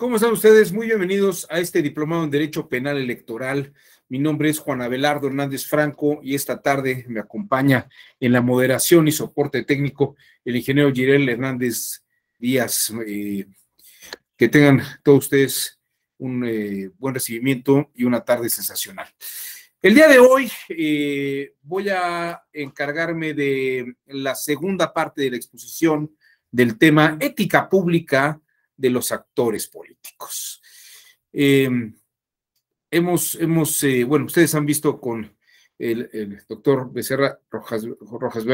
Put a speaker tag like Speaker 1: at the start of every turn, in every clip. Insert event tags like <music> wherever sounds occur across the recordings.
Speaker 1: ¿Cómo están ustedes? Muy bienvenidos a este Diplomado en Derecho Penal Electoral. Mi nombre es Juan Abelardo Hernández Franco y esta tarde me acompaña en la moderación y soporte técnico el ingeniero Girel Hernández Díaz. Eh, que tengan todos ustedes un eh, buen recibimiento y una tarde sensacional. El día de hoy eh, voy a encargarme de la segunda parte de la exposición del tema ética pública de los actores políticos. Em, hemos, hemos eh, bueno, ustedes han visto con el, doctor Becerra Rojas, Rojas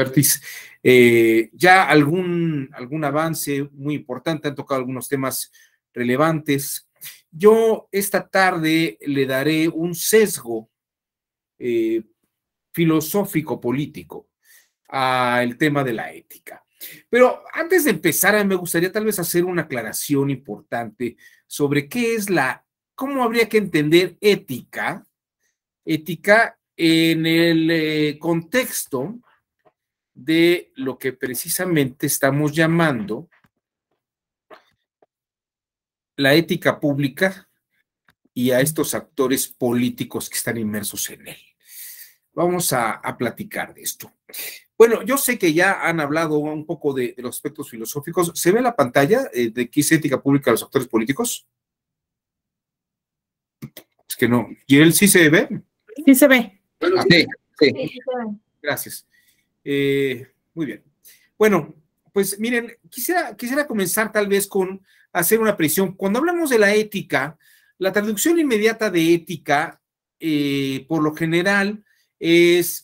Speaker 1: eh, ya algún, algún avance muy importante, han tocado algunos temas relevantes. Yo esta tarde le daré un sesgo eh, filosófico político al tema de la ética. Pero antes de empezar, me gustaría tal vez hacer una aclaración importante sobre qué es la, cómo habría que entender ética, ética en el eh, contexto de lo que precisamente estamos llamando la ética pública y a estos actores políticos que están inmersos en él. Vamos a, a platicar de esto. Bueno, yo sé que ya han hablado un poco de, los aspectos filosóficos. ¿Se ve la pantalla eh, de qué es ética pública a los actores políticos? Es que no. ¿Y él sí se ve? Sí se ve. Ah, sí, sí. Gracias. Eh, muy bien. Bueno, pues miren, quisiera, quisiera comenzar tal vez con hacer una precisión. Cuando hablamos de la ética, la traducción inmediata de ética, eh, por lo general, es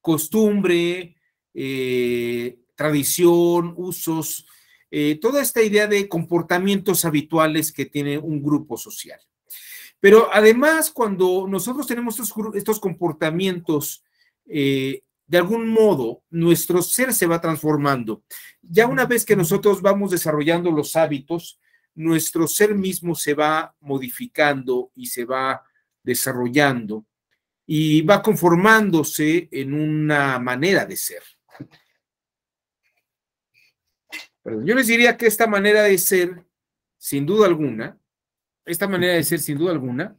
Speaker 1: costumbre, eh, tradición, usos, eh, toda esta idea de comportamientos habituales que tiene un grupo social. Pero además, cuando nosotros tenemos estos, comportamientos, eh, de algún modo, nuestro ser se va transformando. Ya una vez que nosotros vamos desarrollando los hábitos, nuestro ser mismo se va modificando y se va desarrollando y va conformándose en una manera de ser. yo les diría que esta manera de ser, sin duda alguna, esta manera de ser, sin duda alguna,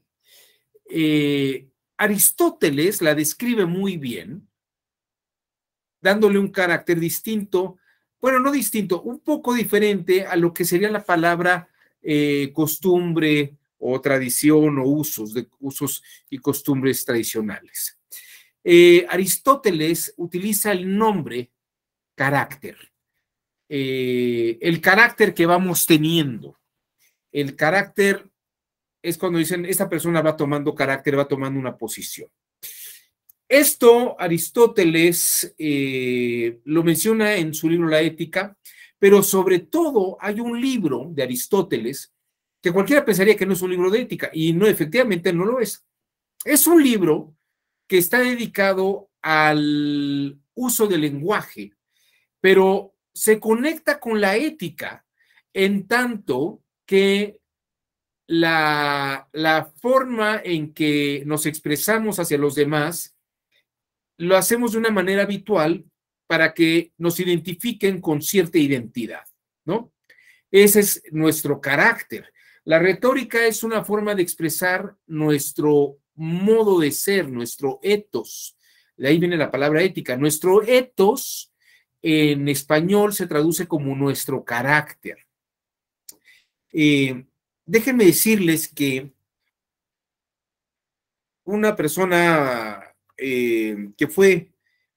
Speaker 1: eh, Aristóteles la describe muy bien, dándole un carácter distinto, bueno, no distinto, un poco diferente a lo que sería la palabra eh, costumbre, o tradición o usos, de usos y costumbres tradicionales. Eh, Aristóteles utiliza el nombre carácter, eh, el carácter que vamos teniendo. El carácter es cuando dicen, esta persona va tomando carácter, va tomando una posición. Esto Aristóteles eh, lo menciona en su libro La Ética, pero sobre todo hay un libro de Aristóteles que cualquiera pensaría que no es un libro de ética, y no, efectivamente no lo es. Es un libro que está dedicado al uso del lenguaje, pero se conecta con la ética en tanto que la, la forma en que nos expresamos hacia los demás lo hacemos de una manera habitual para que nos identifiquen con cierta identidad, ¿no? Ese es nuestro carácter. La retórica es una forma de expresar nuestro modo de ser, nuestro etos. De ahí viene la palabra ética. Nuestro etos en español se traduce como nuestro carácter. Eh, déjenme decirles que una persona eh, que fue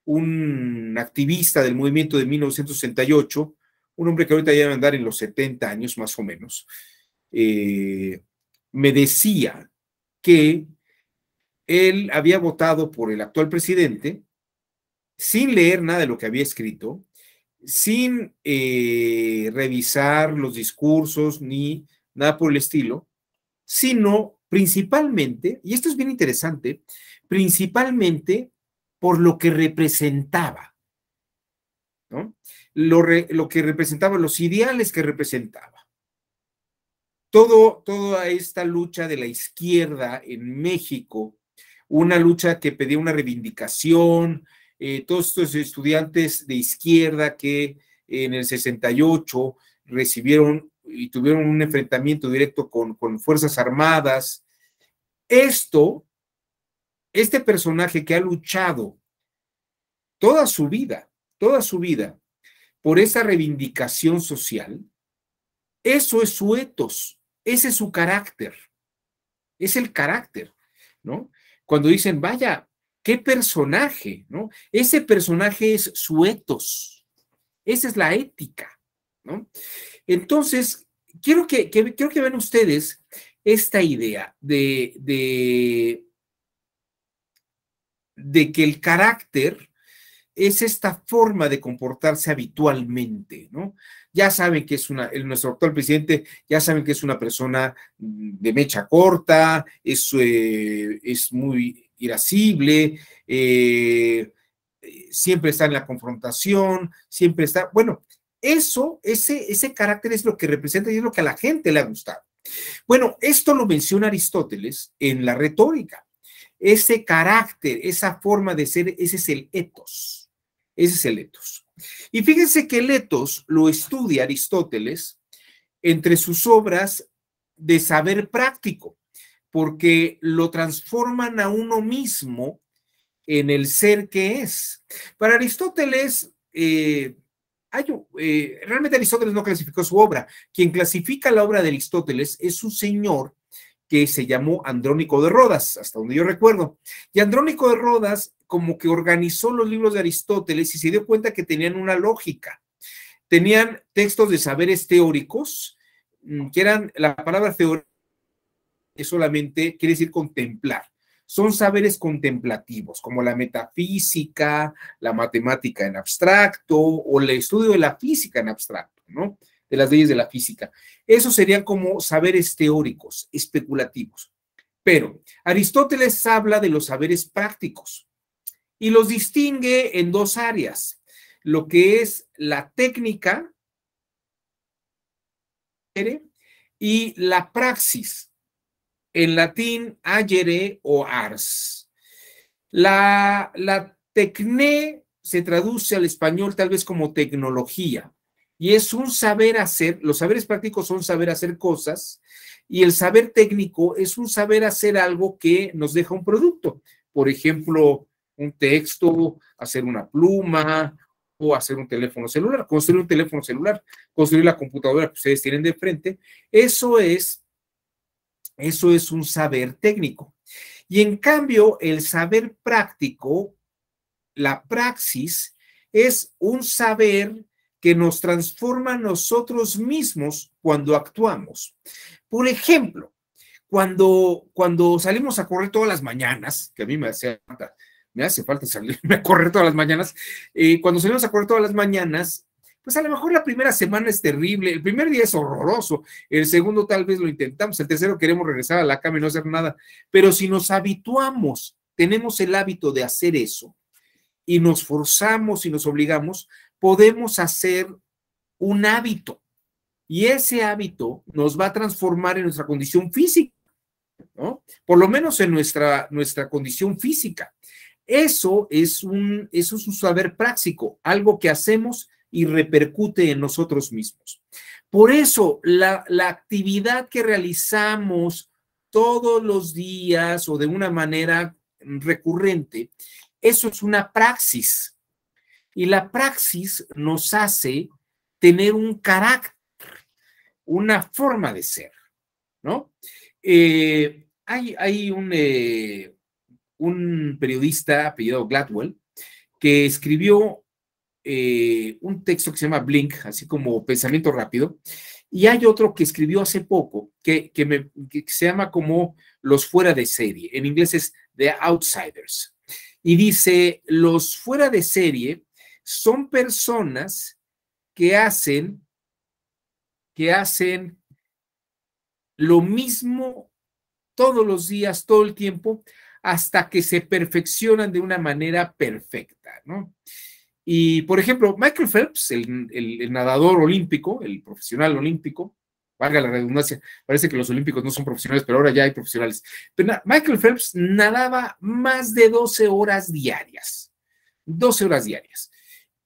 Speaker 1: un activista del movimiento de 1968, un hombre que ahorita ya va a andar en los 70 años más o menos, eh, me decía que él había votado por el actual presidente sin leer nada de lo que había escrito, sin eh, revisar los discursos ni nada por el estilo, sino principalmente, y esto es bien interesante, principalmente por lo que representaba, Lo, lo que representaba, los ideales que representaba toda esta lucha de la izquierda en México, una lucha que pedía una reivindicación, eh, todos estos estudiantes de izquierda que en el 68 recibieron y tuvieron un enfrentamiento directo con, Fuerzas Armadas. Esto, este personaje que ha luchado toda su vida, toda su vida, por esa reivindicación social, eso es su etos. Ese es su carácter. Es el carácter, ¿no? Cuando dicen, vaya, qué personaje, ¿no? Ese personaje es su etos. Esa es la ética, ¿no? Entonces, quiero que, quiero que vean ustedes esta idea de, de, de que el carácter es esta forma de comportarse habitualmente, ¿no? ya saben que es una, el, nuestro actual presidente, ya saben que es una persona de mecha corta, es, eh, es muy irascible, eh, siempre está en la confrontación, siempre está, bueno, eso, ese, ese carácter es lo que representa y es lo que a la gente le ha gustado. Bueno, esto lo menciona Aristóteles en la retórica. Ese carácter, esa forma de ser, ese es el etos. Ese es el etos. Y fíjense que Letos lo estudia Aristóteles entre sus obras de saber práctico, porque lo transforman a uno mismo en el ser que es. Para Aristóteles, eh, eh, realmente Aristóteles no clasificó su obra. Quien clasifica la obra de Aristóteles es un señor que se llamó Andrónico de Rodas, hasta donde yo recuerdo. Y Andrónico de Rodas como que organizó los libros de Aristóteles y se dio cuenta que tenían una lógica. Tenían textos de saberes teóricos, mm, que eran la palabra teórica solamente quiere decir contemplar. Son saberes contemplativos, como la metafísica, la matemática en abstracto o el estudio de la física en abstracto, ¿no? De las leyes de la física. Esos serían como saberes teóricos, especulativos. Pero Aristóteles habla de los saberes prácticos y los distingue en dos áreas, lo que es la técnica y la praxis, en latín agere o ars. La, la tecné se traduce al español tal vez como tecnología y es un saber hacer, los saberes prácticos son saber hacer cosas y el saber técnico es un saber hacer algo que nos deja un producto. Por ejemplo, un texto, hacer una pluma o hacer un teléfono celular, construir un teléfono celular, construir la computadora que ustedes tienen de frente, eso es, eso es un saber técnico. Y en cambio, el saber práctico, la praxis, es un saber que nos transforma a nosotros mismos cuando actuamos. Por ejemplo, cuando, cuando salimos a correr todas las mañanas, que a mí me hacía falta, me hace falta salirme <laughs> a correr todas las mañanas. Eh, cuando salimos a correr todas las mañanas, pues a lo mejor la primera semana es terrible, el primer día es horroroso, el segundo tal vez lo intentamos, el tercero queremos regresar a la cama y no hacer nada, pero si nos habituamos, tenemos el hábito de hacer eso y nos forzamos y nos obligamos, podemos hacer un hábito y ese hábito nos va a transformar en nuestra condición física, ¿no? Por lo menos en nuestra, nuestra condición física. Eso es un, eso es saber práctico, algo que hacemos y repercute en nosotros mismos. Por eso, la, actividad que realizamos todos los días o de una manera recurrente, eso es una praxis. Y la praxis nos hace tener un carácter, una forma de ser, ¿no? Eh, hay, hay un, eh, un periodista apellidado Gladwell que escribió eh, un texto que se llama Blink, así como Pensamiento Rápido, y hay otro que escribió hace poco que, se llama como Los fuera de serie, en inglés es The Outsiders, y dice, los fuera de serie son personas que hacen, que hacen lo mismo todos los días, todo el tiempo, hasta que se perfeccionan de una manera perfecta, ¿no? Y, por ejemplo, Michael Phelps, el, nadador olímpico, el profesional olímpico, valga la redundancia, parece que los olímpicos no son profesionales, pero ahora ya hay profesionales. Pero Michael Phelps nadaba más de 12 horas diarias, 12 horas diarias.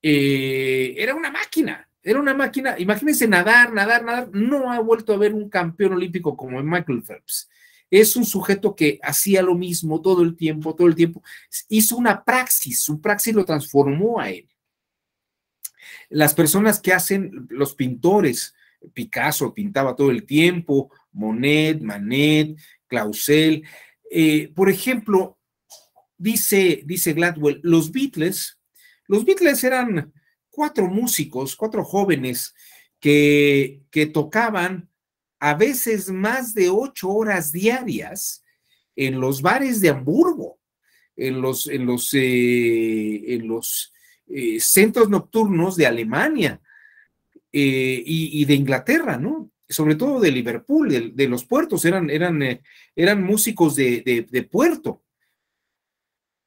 Speaker 1: Eh, era una máquina, era una máquina, imagínense nadar, nadar, nadar, no ha vuelto a haber un campeón olímpico como Michael Phelps es un sujeto que hacía lo mismo todo el tiempo, todo el tiempo. Hizo una praxis, su praxis lo transformó a él. Las personas que hacen, los pintores, Picasso pintaba todo el tiempo, Monet, Manet, Clausel. Eh, por ejemplo, dice, dice Gladwell, los Beatles, los Beatles eran cuatro músicos, cuatro jóvenes que, que tocaban a veces más de ocho horas diarias en los bares de Hamburgo, en los, en los, eh, en los eh, centros nocturnos de Alemania eh, y, de Inglaterra, ¿no? Sobre todo de Liverpool, de, los puertos, eran, eran, eran músicos de puerto.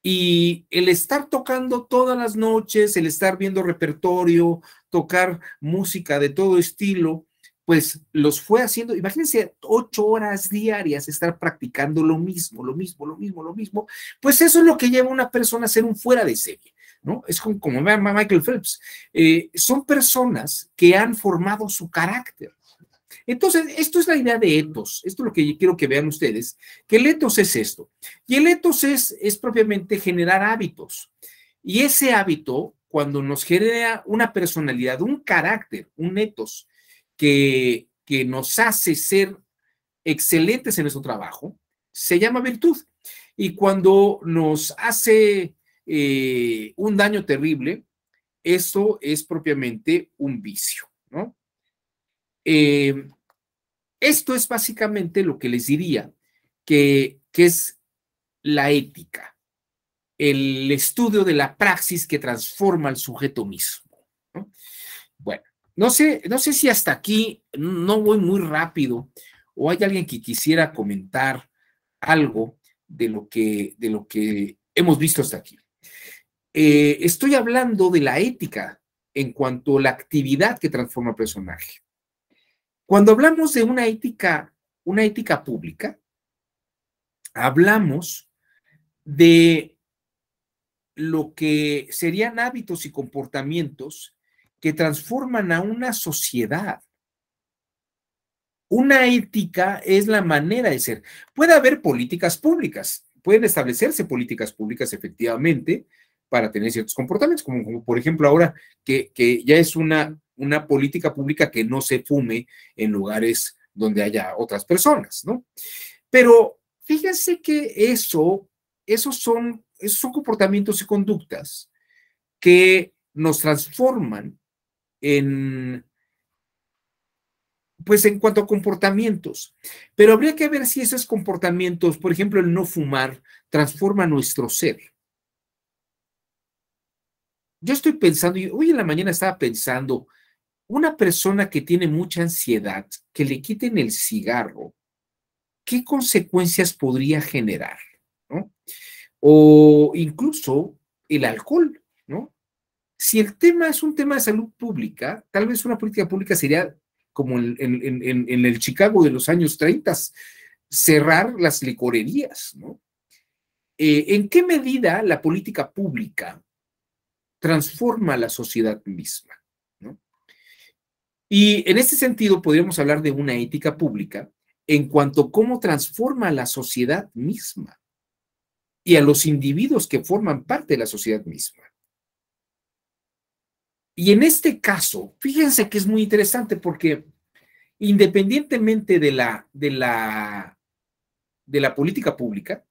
Speaker 1: Y el estar tocando todas las noches, el estar viendo repertorio, tocar música de todo estilo, pues los fue haciendo, imagínense, ocho horas diarias estar practicando lo mismo, lo mismo, lo mismo, lo mismo, pues eso es lo que lleva a una persona a ser un fuera de serie, ¿no? Es como, Michael Phelps, eh, son personas que han formado su carácter. Entonces, esto es la idea de etos, esto es lo que quiero que vean ustedes, que el etos es esto, y el etos es, es propiamente generar hábitos, y ese hábito, cuando nos genera una personalidad, un carácter, un etos, que, nos hace ser excelentes en nuestro trabajo, se llama virtud. Y cuando nos hace eh, un daño terrible, eso es propiamente un vicio, ¿no? Eh, esto es básicamente lo que les diría, que, que es la ética, el estudio de la praxis que transforma al sujeto mismo no sé, no sé si hasta aquí no voy muy rápido o hay alguien que quisiera comentar algo de lo que, de lo que hemos visto hasta aquí. Eh, estoy hablando de la ética en cuanto a la actividad que transforma el personaje. Cuando hablamos de una ética, una ética pública, hablamos de lo que serían hábitos y comportamientos que transforman a una sociedad. Una ética es la manera de ser. Puede haber políticas públicas, pueden establecerse políticas públicas efectivamente para tener ciertos comportamientos, como, por ejemplo ahora que, que ya es una, una política pública que no se fume en lugares donde haya otras personas, ¿no? Pero fíjense que eso, esos son, esos son comportamientos y conductas que nos transforman en, pues en cuanto a comportamientos. Pero habría que ver si esos comportamientos, por ejemplo, el no fumar, transforma nuestro ser. Yo estoy pensando, y hoy en la mañana estaba pensando, una persona que tiene mucha ansiedad, que le quiten el cigarro, ¿qué consecuencias podría generar? O incluso el alcohol. Si el tema es un tema de salud pública, tal vez una política pública sería como en, el Chicago de los años 30, cerrar las licorerías, eh, ¿En qué medida la política pública transforma la sociedad misma? Y en este sentido podríamos hablar de una ética pública en cuanto a cómo transforma la sociedad misma y a los individuos que forman parte de la sociedad misma. Y en este caso, fíjense que es muy interesante porque independientemente de la, de la, de la política pública,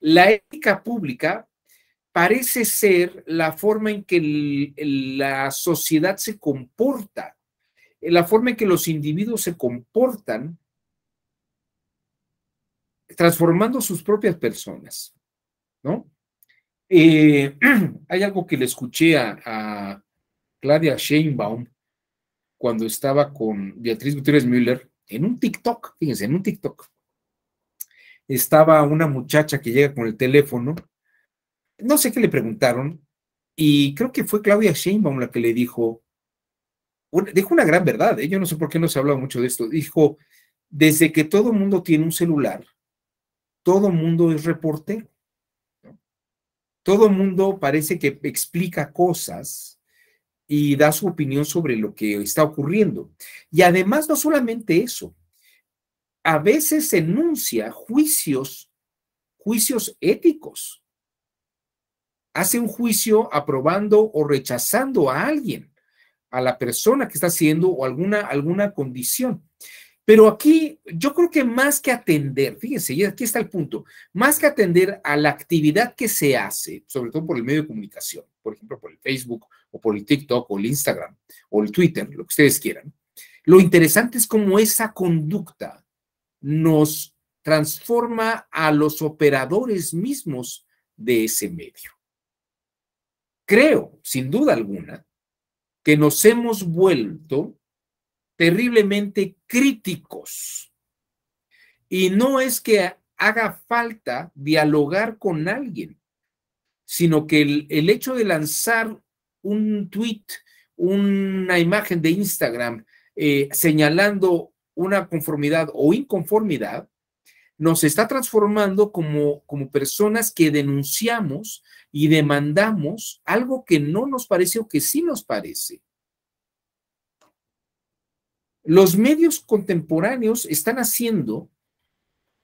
Speaker 1: la ética pública parece ser la forma en que la sociedad se comporta, la forma en que los individuos se comportan, transformando sus propias personas, ¿no? Eh, <clears throat> hay algo que le escuché a, Claudia Sheinbaum cuando estaba con Beatriz Gutiérrez Müller en un TikTok, fíjense, en un TikTok. Estaba una muchacha que llega con el teléfono, no sé qué le preguntaron, y creo que fue Claudia Sheinbaum la que le dijo, dijo una gran verdad, ¿eh? yo no sé por qué no se ha hablado mucho de esto, dijo, desde que todo mundo tiene un celular, todo mundo es reportero. Todo el mundo parece que explica cosas y da su opinión sobre lo que está ocurriendo. Y además, no solamente eso, a veces enuncia juicios, juicios éticos. Hace un juicio aprobando o rechazando a alguien, a la persona que está haciendo o alguna, alguna condición. Pero aquí yo creo que más que atender, fíjense, y aquí está el punto, más que atender a la actividad que se hace, sobre todo por el medio de comunicación, por ejemplo, por el Facebook o por el TikTok o el Instagram o el Twitter, lo que ustedes quieran, lo interesante es cómo esa conducta nos transforma a los operadores mismos de ese medio. Creo, sin duda alguna, que nos hemos vuelto terriblemente críticos. Y no es que haga falta dialogar con alguien, sino que el, hecho de lanzar un tweet, una imagen de Instagram eh, señalando una conformidad o inconformidad, nos está transformando como, como personas que denunciamos y demandamos algo que no nos parece o que sí nos parece los medios contemporáneos están haciendo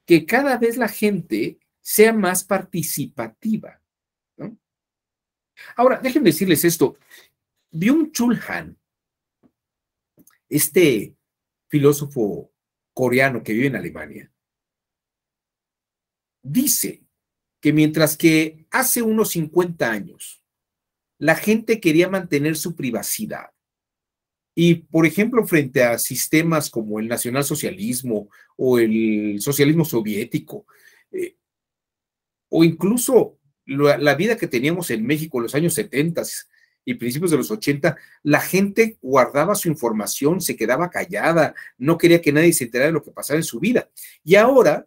Speaker 1: que cada vez la gente sea más participativa. Ahora, déjenme decirles esto. Byung Chul Han, este filósofo coreano que vive en Alemania, dice que mientras que hace unos 50 años la gente quería mantener su privacidad, y, por ejemplo, frente a sistemas como el nacionalsocialismo o el socialismo soviético, eh, o incluso la, vida que teníamos en México en los años 70 y principios de los 80, la gente guardaba su información, se quedaba callada, no quería que nadie se enterara de lo que pasaba en su vida. Y ahora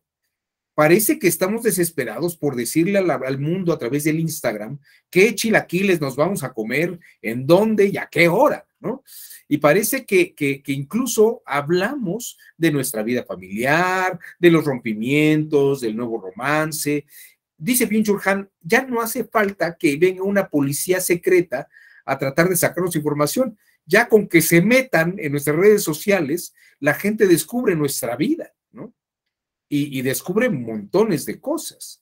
Speaker 1: parece que estamos desesperados por decirle al mundo a través del Instagram qué chilaquiles nos vamos a comer, en dónde y a qué hora. Y parece que, incluso hablamos de nuestra vida familiar, de los rompimientos, del nuevo romance. Dice Pinchurhan, ya no hace falta que venga una policía secreta a tratar de sacarnos información. Ya con que se metan en nuestras redes sociales, la gente descubre nuestra vida, y descubre montones de cosas.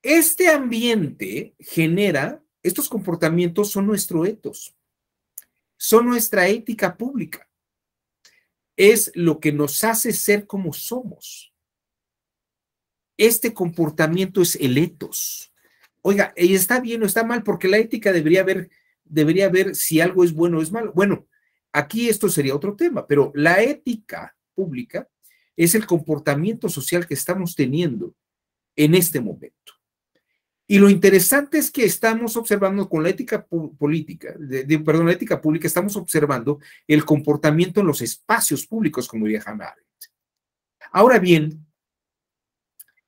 Speaker 1: Este ambiente genera estos comportamientos son nuestro etos, son nuestra ética pública, es lo que nos hace ser como somos. Este comportamiento es el etos. Oiga, ¿y está bien o está mal? Porque la ética debería ver, debería ver si algo es bueno o es malo. Bueno, aquí esto sería otro tema, pero la ética pública es el comportamiento social que estamos teniendo en este momento. Y lo interesante es que estamos observando con la ética política, de, perdón, la ética pública, estamos observando el comportamiento en los espacios públicos, como diría Hannah Ahora bien,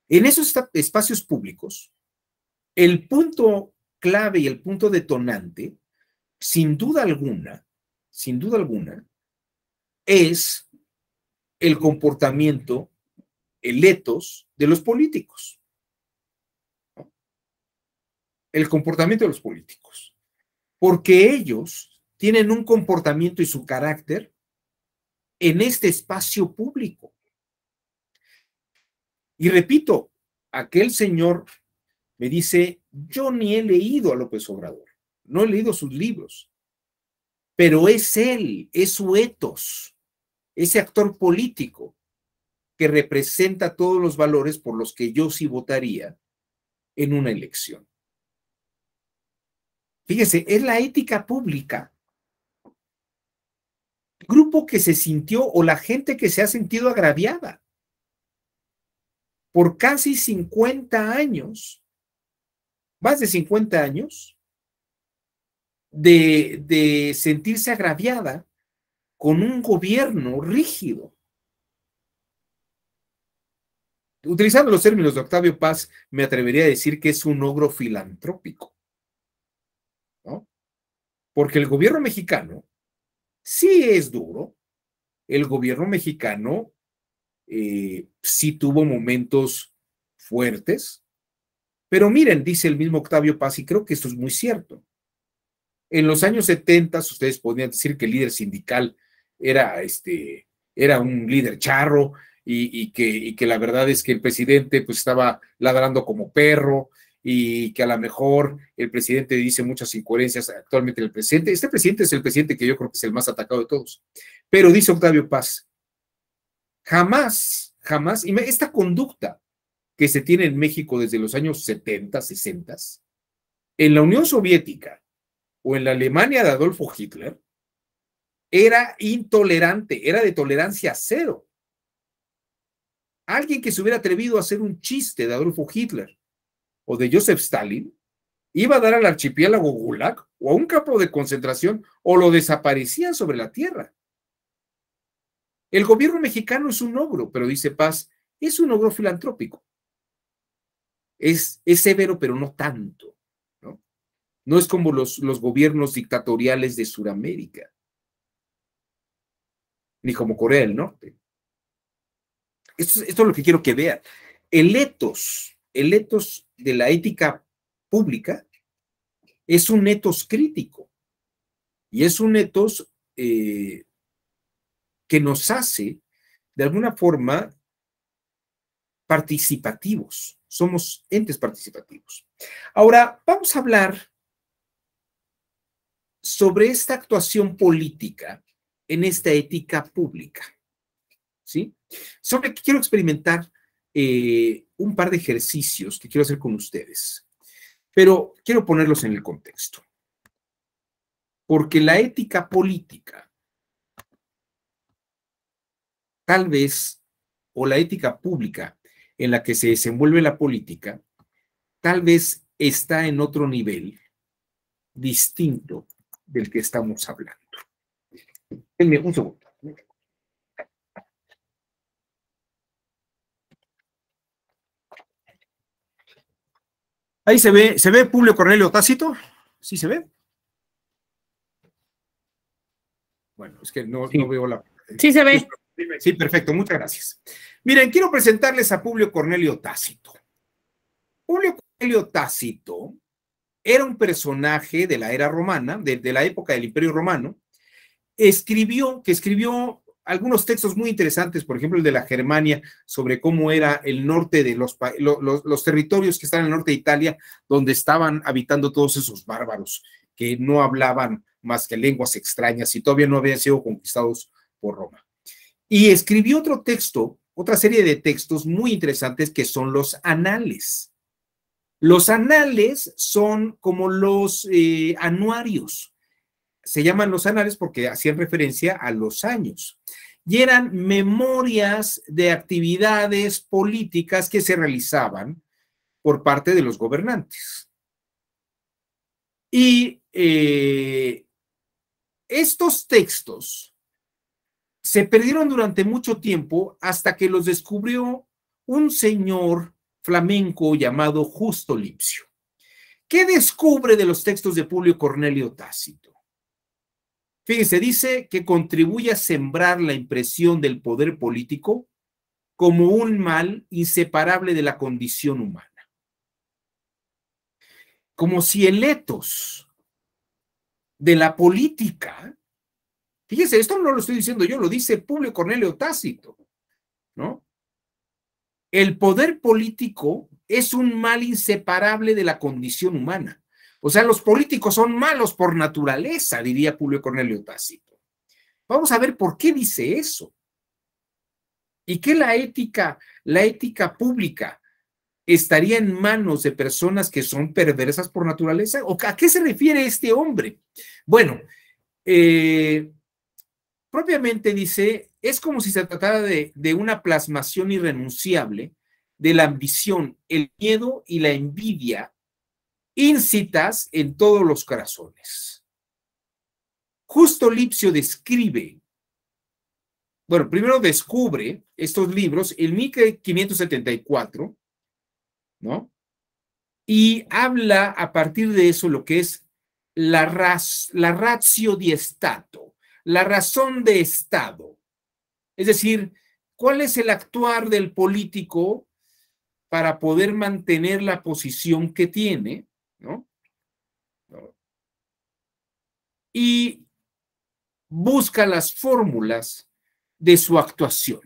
Speaker 1: en esos espacios públicos, el punto clave y el punto detonante, sin duda alguna, sin duda alguna, es el comportamiento, el etos de los políticos el comportamiento de los políticos, porque ellos tienen un comportamiento y su carácter en este espacio público. Y repito, aquel señor me dice, yo ni he leído a López Obrador, no he leído sus libros, pero es él, es su etos, ese actor político que representa todos los valores por los que yo sí votaría en una elección. Fíjese, es la ética pública. Grupo que se sintió o la gente que se ha sentido agraviada por casi 50 años, más de 50 años, de, de sentirse agraviada con un gobierno rígido. Utilizando los términos de Octavio Paz, me atrevería a decir que es un ogro filantrópico. Porque el gobierno mexicano sí es duro, el gobierno mexicano eh, sí tuvo momentos fuertes, pero miren, dice el mismo Octavio Paz, y creo que esto es muy cierto. En los años 70 ustedes podían decir que el líder sindical era, este, era un líder charro y, que, y que la verdad es que el presidente pues, estaba ladrando como perro y que a lo mejor el presidente dice muchas incoherencias actualmente el presidente. Este presidente es el presidente que yo creo que es el más atacado de todos. Pero dice Octavio Paz, jamás, jamás, y esta conducta que se tiene en México desde los años 70, 60, en la Unión Soviética o en la Alemania de Adolfo Hitler, era intolerante, era de tolerancia cero. Alguien que se hubiera atrevido a hacer un chiste de Adolfo Hitler o de Joseph Stalin iba a dar al archipiélago Gulag o a un campo de concentración o lo desaparecían sobre la tierra. El gobierno mexicano es un ogro, pero dice Paz, es un ogro filantrópico. Es, severo, pero no tanto. No, no es como los, los gobiernos dictatoriales de Sudamérica, ni como Corea del Norte. Esto, esto es lo que quiero que vean. El el etos de la ética pública es un etos crítico y es un etos eh, que nos hace, de alguna forma, participativos. Somos entes participativos. Ahora, vamos a hablar sobre esta actuación política en esta ética pública. ¿Sí? Sobre qué quiero experimentar eh, un par de ejercicios que quiero hacer con ustedes, pero quiero ponerlos en el contexto. Porque la ética política, tal vez, o la ética pública en la que se desenvuelve la política, tal vez está en otro nivel distinto del que estamos hablando. Denme un segundo. Ahí se ve, ¿se ve Publio Cornelio Tácito? ¿Sí se ve? Bueno, es que no, veo la... Eh, sí se ve. Sí, perfecto, muchas gracias. Miren, quiero presentarles a Publio Cornelio Tácito. Publio Cornelio Tácito era un personaje de la era romana, de, de la época del Imperio Romano, escribió, que escribió algunos textos muy interesantes, por ejemplo el de la Germania, sobre cómo era el norte de los, los, territorios que están en el norte de Italia, donde estaban habitando todos esos bárbaros que no hablaban más que lenguas extrañas y todavía no habían sido conquistados por Roma. Y escribió otro texto, otra serie de textos muy interesantes que son los anales. Los anales son como los eh, anuarios se llaman los anales porque hacían referencia a los años. Y eran memorias de actividades políticas que se realizaban por parte de los gobernantes. Y eh, estos textos se perdieron durante mucho tiempo hasta que los descubrió un señor flamenco llamado Justo Lipsio. ¿Qué descubre de los textos de Publio Cornelio Tácito? Fíjense, dice que contribuye a sembrar la impresión del poder político como un mal inseparable de la condición humana. Como si el etos de la política, fíjense, esto no lo estoy diciendo yo, lo dice Publio Cornelio Tácito, ¿no? El poder político es un mal inseparable de la condición humana. O sea, los políticos son malos por naturaleza, diría Julio Cornelio Tácito. Vamos a ver por qué dice eso. ¿Y qué la ética, la ética pública estaría en manos de personas que son perversas por naturaleza? a qué se refiere este hombre? Bueno, eh, propiamente dice, es como si se tratara de una plasmación irrenunciable de la ambición, el miedo y la envidia incitas en todos los corazones. Justo Lipsio describe, bueno, primero descubre estos libros en 1574, ¿no? Y habla a partir de eso lo que es la, la ratio di Stato, la razón de Estado. Es decir, ¿cuál es el actuar del político para poder mantener la posición que tiene? ¿no? Y busca las fórmulas de su actuación.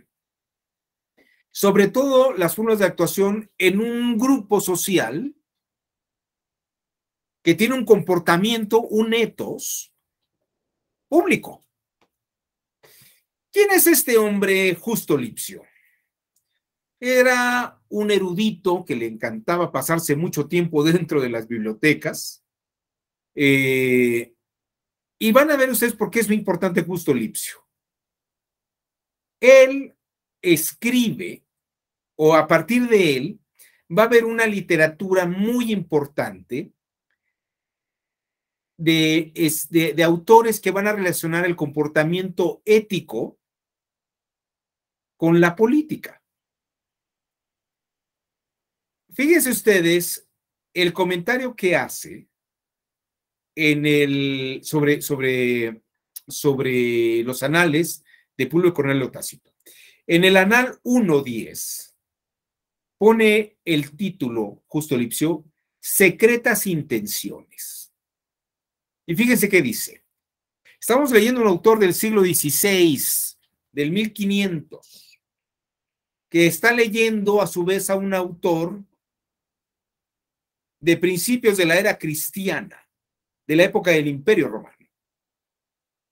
Speaker 1: Sobre todo las fórmulas de actuación en un grupo social que tiene un comportamiento, un etos público. ¿Quién es este hombre Justo Lipsio? Era un erudito que le encantaba pasarse mucho tiempo <laughs> dentro de las bibliotecas. Eh, y van a ver ustedes por qué es muy importante Justo Lipsio. Él escribe, o a partir de él, va a haber una literatura muy importante de, autores que van a relacionar el comportamiento ético con la política. Fíjense ustedes el comentario que hace en el, sobre, sobre, sobre los anales de Pulio Cornelio Tácito. En el anal 1.10 pone el título, justo elipsio, Secretas Intenciones. Y fíjense qué dice. Estamos leyendo un autor del siglo XVI, del 1500, que está leyendo a su vez a un autor de principios de la era cristiana, de la época del Imperio Romano.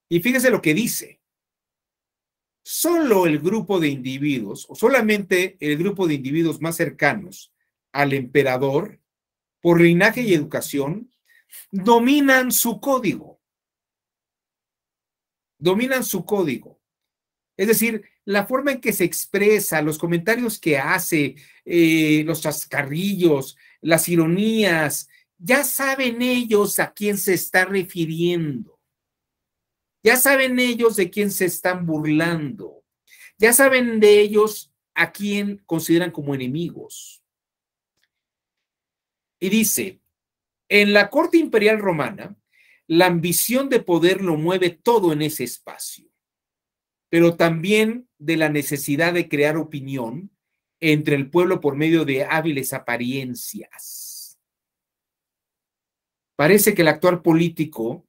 Speaker 1: Y fíjese lo que dice. Solo el grupo de individuos, o solamente el grupo de individuos más cercanos al emperador, por linaje y educación, dominan su código. Dominan su código. Es decir, la forma en que se expresa, los comentarios que hace, eh, los chascarrillos, las ironías, ya saben ellos a quién se está refiriendo. Ya saben ellos de quién se están burlando. Ya saben de ellos a quién consideran como enemigos. Y dice, en la corte imperial romana, la ambición de poder lo mueve todo en ese espacio, pero también de la necesidad de crear opinión entre el pueblo por medio de hábiles apariencias. Parece que el actual político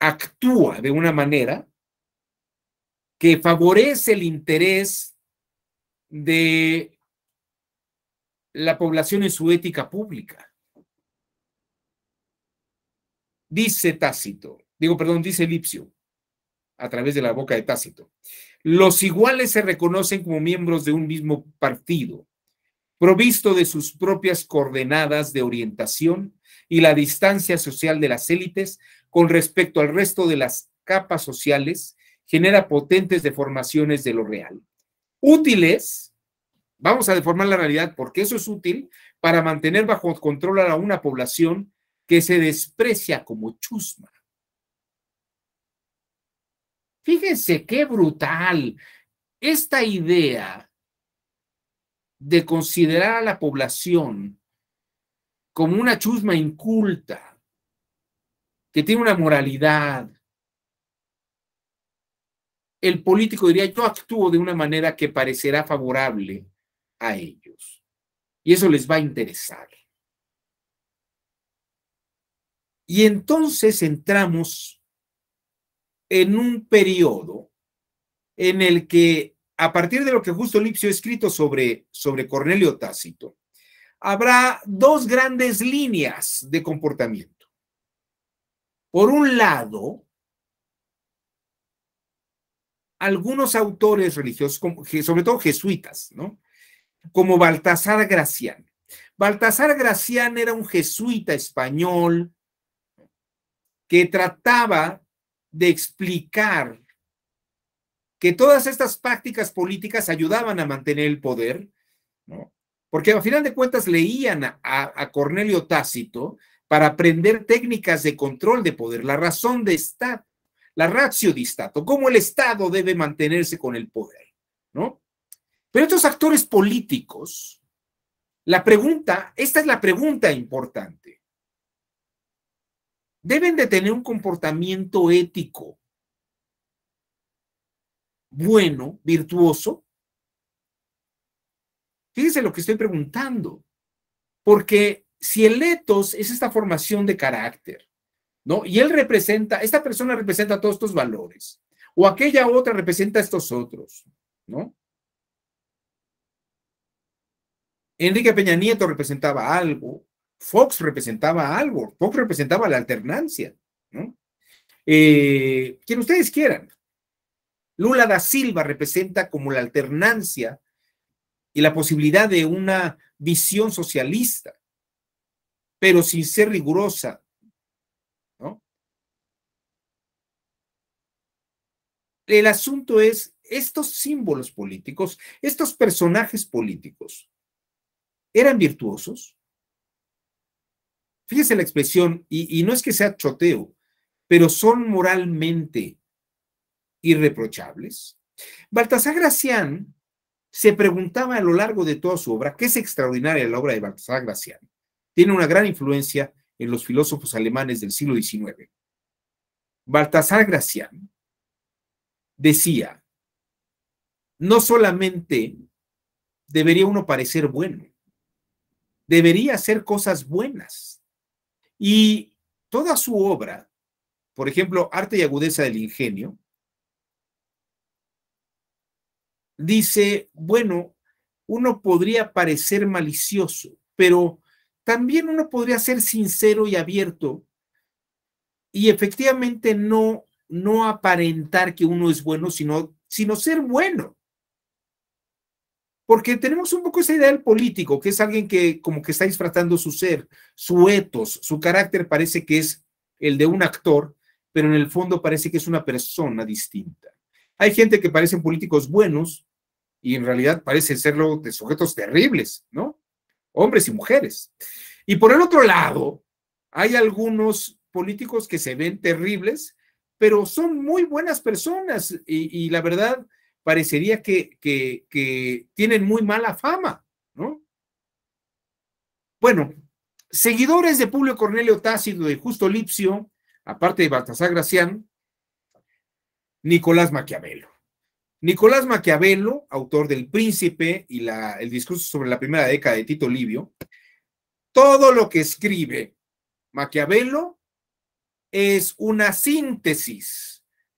Speaker 1: actúa de una manera que favorece el interés de la población en su ética pública. Dice Tácito, digo, perdón, dice Lipsio, a través de la boca de Tácito. Los iguales se reconocen como miembros de un mismo partido, provisto de sus propias coordenadas de orientación y la distancia social de las élites con respecto al resto de las capas sociales, genera potentes deformaciones de lo real. Útiles, vamos a deformar la realidad porque eso es útil para mantener bajo control a una población que se desprecia como chusma. Fíjense qué brutal esta idea de considerar a la población como una chusma inculta, que tiene una moralidad. El político diría, yo actúo de una manera que parecerá favorable a ellos. Y eso les va a interesar. Y entonces entramos en un periodo en el que, a partir de lo que Justo Lipsio ha escrito sobre, sobre Cornelio Tácito, habrá dos grandes líneas de comportamiento. Por un lado, algunos autores religiosos, sobre todo jesuitas, ¿no? Como Baltasar Gracián. Baltasar Gracián era un jesuita español que trataba de explicar que todas estas prácticas políticas ayudaban a mantener el poder, ¿no? Porque a final de cuentas leían a, Cornelio Tácito para aprender técnicas de control de poder, la razón de Estado, la ratio de Estado, cómo el Estado debe mantenerse con el poder, ¿no? Pero estos actores políticos, la pregunta, esta es la pregunta importante deben de tener un comportamiento ético bueno, virtuoso. Fíjense lo que estoy preguntando, porque si el etos es esta formación de carácter, ¿no? Y él representa, esta persona representa todos estos valores, o aquella otra representa estos otros, ¿no? Enrique Peña Nieto representaba algo, Fox representaba algo, Fox representaba la alternancia, ¿no? Eh, quien ustedes quieran. Lula da Silva representa como la alternancia y la posibilidad de una visión socialista, pero sin ser rigurosa, ¿no? El asunto es estos símbolos políticos, estos personajes políticos, ¿eran virtuosos? fíjese la expresión, y, no es que sea choteo, pero son moralmente irreprochables. Baltasar Gracián se preguntaba a lo largo de toda su obra, que es extraordinaria la obra de Baltasar Gracián, tiene una gran influencia en los filósofos alemanes del siglo XIX. Baltasar Gracián decía, no solamente debería uno parecer bueno, debería hacer cosas buenas y toda su obra, por ejemplo, Arte y Agudeza del Ingenio, dice, bueno, uno podría parecer malicioso, pero también uno podría ser sincero y abierto y efectivamente no, no aparentar que uno es bueno, sino, sino ser bueno porque tenemos un poco esa idea del político, que es alguien que como que está disfrazando su ser, su etos, su carácter parece que es el de un actor, pero en el fondo parece que es una persona distinta. Hay gente que parecen políticos buenos y en realidad parecen serlo de sujetos terribles, ¿no? Hombres y mujeres. Y por el otro lado, hay algunos políticos que se ven terribles, pero son muy buenas personas y, y la verdad parecería que, que, tienen muy mala fama, ¿no? Bueno, seguidores de Publio Cornelio Tácito, de Justo Lipsio, aparte de Baltasar Gracián, Nicolás Maquiavelo. Nicolás Maquiavelo, autor del Príncipe y el discurso sobre la primera década de Tito Livio, todo lo que escribe Maquiavelo es una síntesis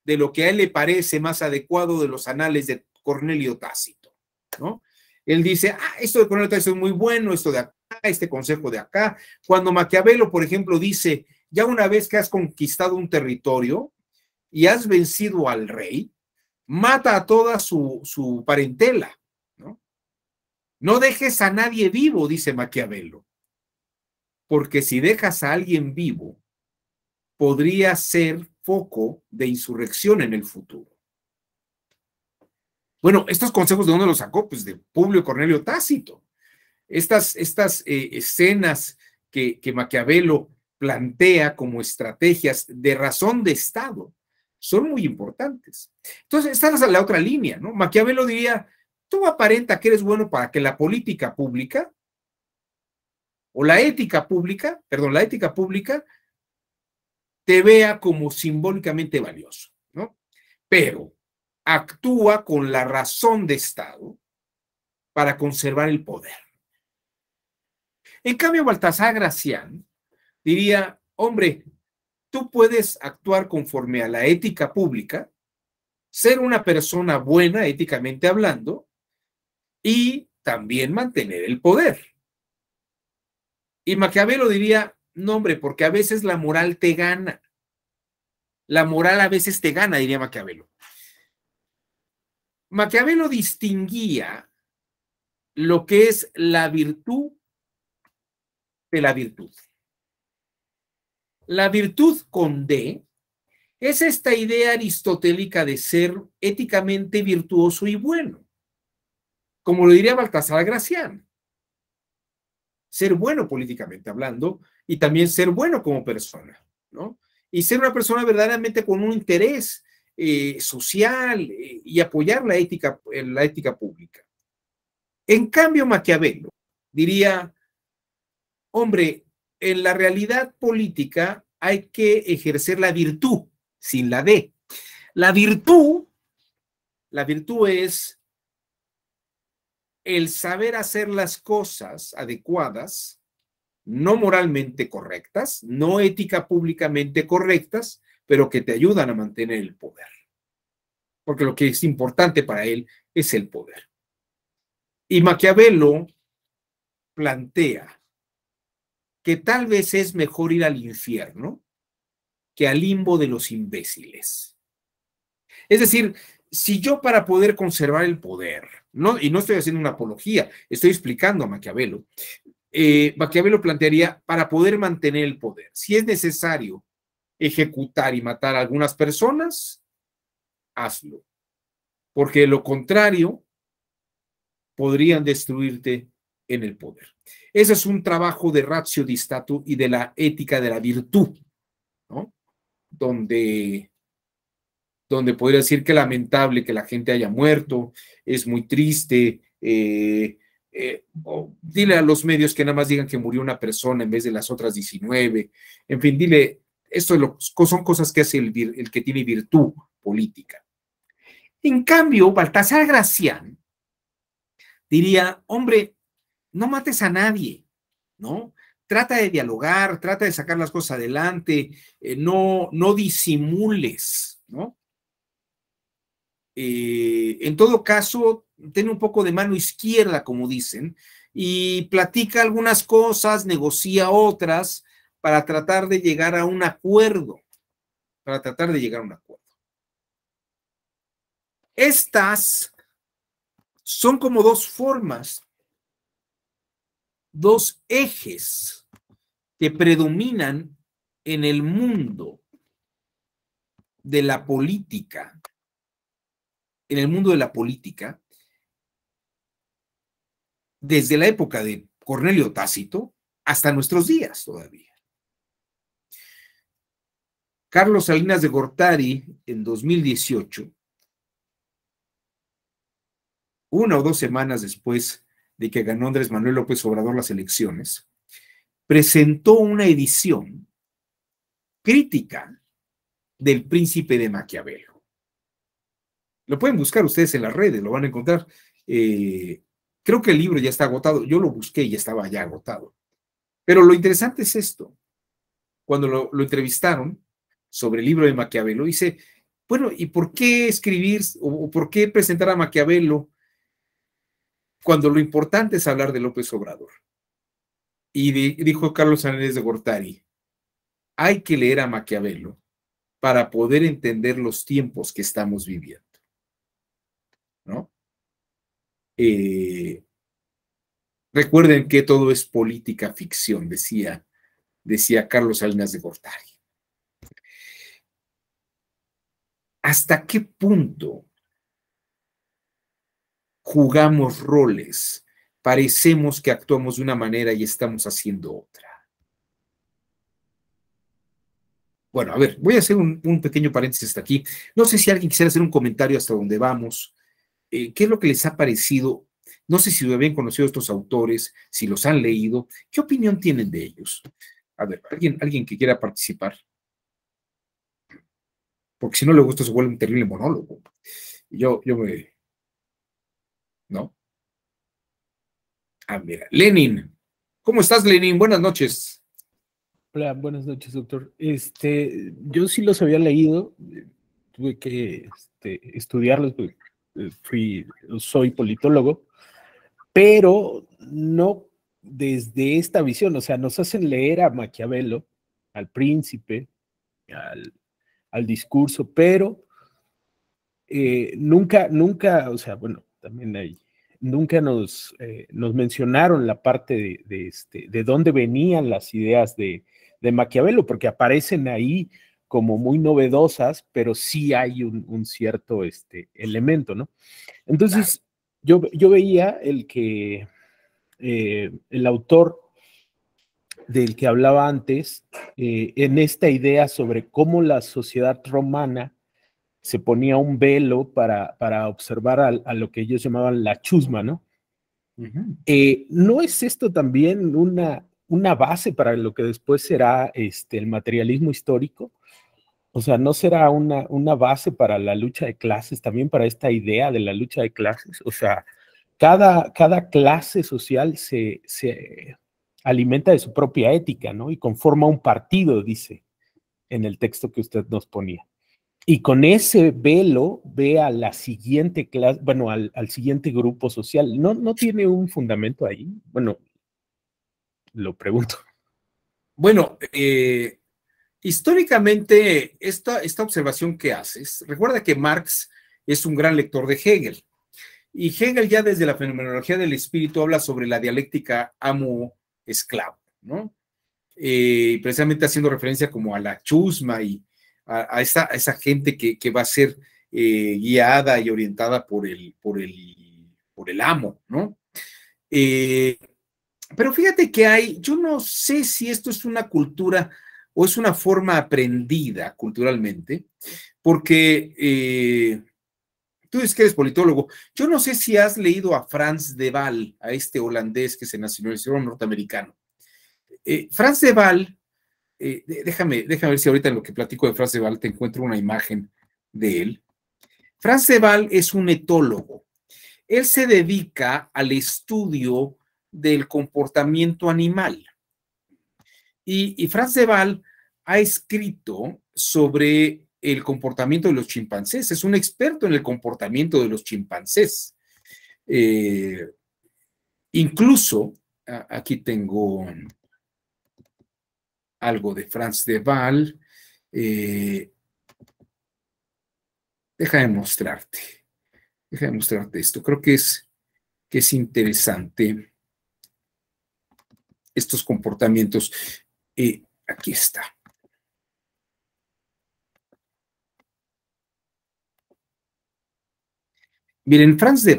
Speaker 1: de lo que a él le parece más adecuado de los anales de Cornelio Tácito, ¿no? Él dice, ah, esto de Cornelio Tácito es muy bueno, esto de acá, este consejo de acá. Cuando Maquiavelo, por ejemplo, dice, ya una vez que has conquistado un territorio y has vencido al rey, mata a toda su, su parentela, ¿no? No dejes a nadie vivo, dice Maquiavelo porque si dejas a alguien vivo, podría ser foco de insurrección en el futuro. Bueno, estos consejos de dónde los sacó? Pues de Publio Cornelio Tácito. Estas, estas eh, escenas que, que Maquiavelo plantea como estrategias de razón de Estado son muy importantes. Entonces, esta es la otra línea, ¿no? Maquiavelo diría, tú aparenta que eres bueno para que la política pública o la ética pública, perdón, la ética pública te vea como simbólicamente valioso, ¿no? Pero actúa con la razón de Estado para conservar el poder. En cambio, Baltasar Gracián diría, hombre, tú puedes actuar conforme a la ética pública, ser una persona buena éticamente hablando y también mantener el poder. Y Maquiavelo diría, no, hombre, porque a veces la moral te gana. La moral a veces te gana, diría Maquiavelo. Maquiavelo distinguía lo que es la virtud de la virtud. La virtud con D es esta idea aristotélica de ser éticamente virtuoso y bueno, como lo diría Baltasar Gracián. Ser bueno políticamente hablando y también ser bueno como persona, ¿no? Y ser una persona verdaderamente con un interés eh, social eh, y apoyar la ética, eh, la ética pública. En cambio, Maquiavelo diría, hombre, en la realidad política hay que ejercer la virtud, sin la D. La virtud, la virtud es el saber hacer las cosas adecuadas no moralmente correctas, no ética públicamente correctas, pero que te ayudan a mantener el poder. Porque lo que es importante para él es el poder. Y Maquiavelo plantea que tal vez es mejor ir al infierno que al limbo de los imbéciles. Es decir, si yo para poder conservar el poder, no, y no estoy haciendo una apología, estoy explicando a Maquiavelo, eh, Maquiavelo plantearía para poder mantener el poder. Si es necesario ejecutar y matar a algunas personas, hazlo, porque lo contrario podrían destruirte en el poder. Ese es un trabajo de ratio de statu y de la ética de la virtud, ¿no? Donde, donde podría decir que lamentable que la gente haya muerto, es muy triste, eh, eh, o dile a los medios que nada más digan que murió una persona en vez de las otras 19. En fin, dile, esto son cosas que hace el, que tiene virtud política. En cambio, Baltasar Gracián diría, hombre, no mates a nadie, ¿no? Trata de dialogar, trata de sacar las cosas adelante, eh, no, no disimules, ¿no? Eh, en todo caso, tiene un poco de mano izquierda, como dicen, y platica algunas cosas, negocia otras para tratar de llegar a un acuerdo, para tratar de llegar a un acuerdo. Estas son como dos formas, dos ejes que predominan en el mundo de la política en el mundo de la política, desde la época de Cornelio Tácito hasta nuestros días todavía. Carlos Salinas de Gortari, en 2018, una o dos semanas después de que ganó Andrés Manuel López Obrador las elecciones, presentó una edición crítica del príncipe de Maquiavelo. Lo pueden buscar ustedes en las redes, lo van a encontrar. Eh, creo que el libro ya está agotado. Yo lo busqué y estaba ya agotado. Pero lo interesante es esto. Cuando lo, entrevistaron sobre el libro de Maquiavelo, dice, bueno, ¿y por qué escribir o, por qué presentar a Maquiavelo cuando lo importante es hablar de López Obrador? Y dijo Carlos Anénes de Gortari, hay que leer a Maquiavelo para poder entender los tiempos que estamos viviendo. Eh, recuerden que todo es política ficción, decía, decía Carlos Salinas de Gortari. ¿Hasta qué punto jugamos roles? Parecemos que actuamos de una manera y estamos haciendo otra. Bueno, a ver, voy a hacer un, un, pequeño paréntesis hasta aquí. No sé si alguien quisiera hacer un comentario hasta donde vamos, eh, ¿qué es lo que les ha parecido? No sé si habían conocido estos autores, si los han leído, ¿qué opinión tienen de ellos? A ver, alguien, alguien que quiera participar. Porque si no le gusta se vuelve un terrible monólogo. Yo, yo me. ¿No? Ah, mira. Lenin. ¿Cómo estás, Lenin?
Speaker 2: Buenas noches. Hola, buenas noches, doctor. Este, yo sí los había leído, eh, tuve que este, estudiarlos, soy politólogo, pero no desde esta visión, o sea, nos hacen leer a Maquiavelo, al príncipe, al, discurso, pero eh, nunca, nunca, o sea, bueno, también hay, nunca nos, eh, mencionaron la parte de, este, de dónde venían las ideas de Maquiavelo, porque aparecen ahí como muy novedosas, pero sí hay un, cierto este, elemento, ¿no? Entonces, yo, yo veía el que eh, el autor del que hablaba antes, eh, en esta idea sobre cómo la sociedad romana se ponía un velo para, para observar a, lo que ellos llamaban la chusma, ¿no? Eh, ¿No es esto también una una base para lo que después será este, el materialismo histórico? O sea, ¿no será una, una base para la lucha de clases, también para esta idea de la lucha de clases? O sea, cada, cada clase social se, se alimenta de su propia ética, ¿no? Y conforma un partido, dice en el texto que usted nos ponía. Y con ese velo ve a la siguiente clase, bueno, al, al siguiente grupo social. ¿No, ¿No tiene un fundamento ahí? Bueno, lo pregunto.
Speaker 1: <laughs> Bueno, eh, históricamente, esta, esta observación que haces, recuerda que Marx es un gran lector de Hegel. Y Hegel ya desde la fenomenología del espíritu habla sobre la dialéctica amo-esclavo, ¿no? Eh, precisamente haciendo referencia como a la chusma y a, esa, gente que, va a ser eh, guiada y orientada por el, por por el amo, ¿no? Pero fíjate que hay, yo no sé si esto es una cultura o es una forma aprendida culturalmente, porque eh, tú dices que eres politólogo. Yo no sé si has leído a Franz de Waal, a este holandés que se nacionalizó norteamericano. Eh, Franz eh, de Waal, déjame, déjame ver si ahorita en lo que platico de Franz de Waal te encuentro una imagen de él. Franz de Waal es un etólogo. Él se dedica al estudio del comportamiento animal. Y, Franz de Waal ha escrito sobre el comportamiento de los chimpancés, es un experto en el comportamiento de los chimpancés. Eh, incluso, aquí tengo algo de Franz de Waal. Eh, deja de mostrarte, deja de mostrarte esto. Creo que es, que es interesante estos comportamientos. Eh, aquí está. Miren, Franz de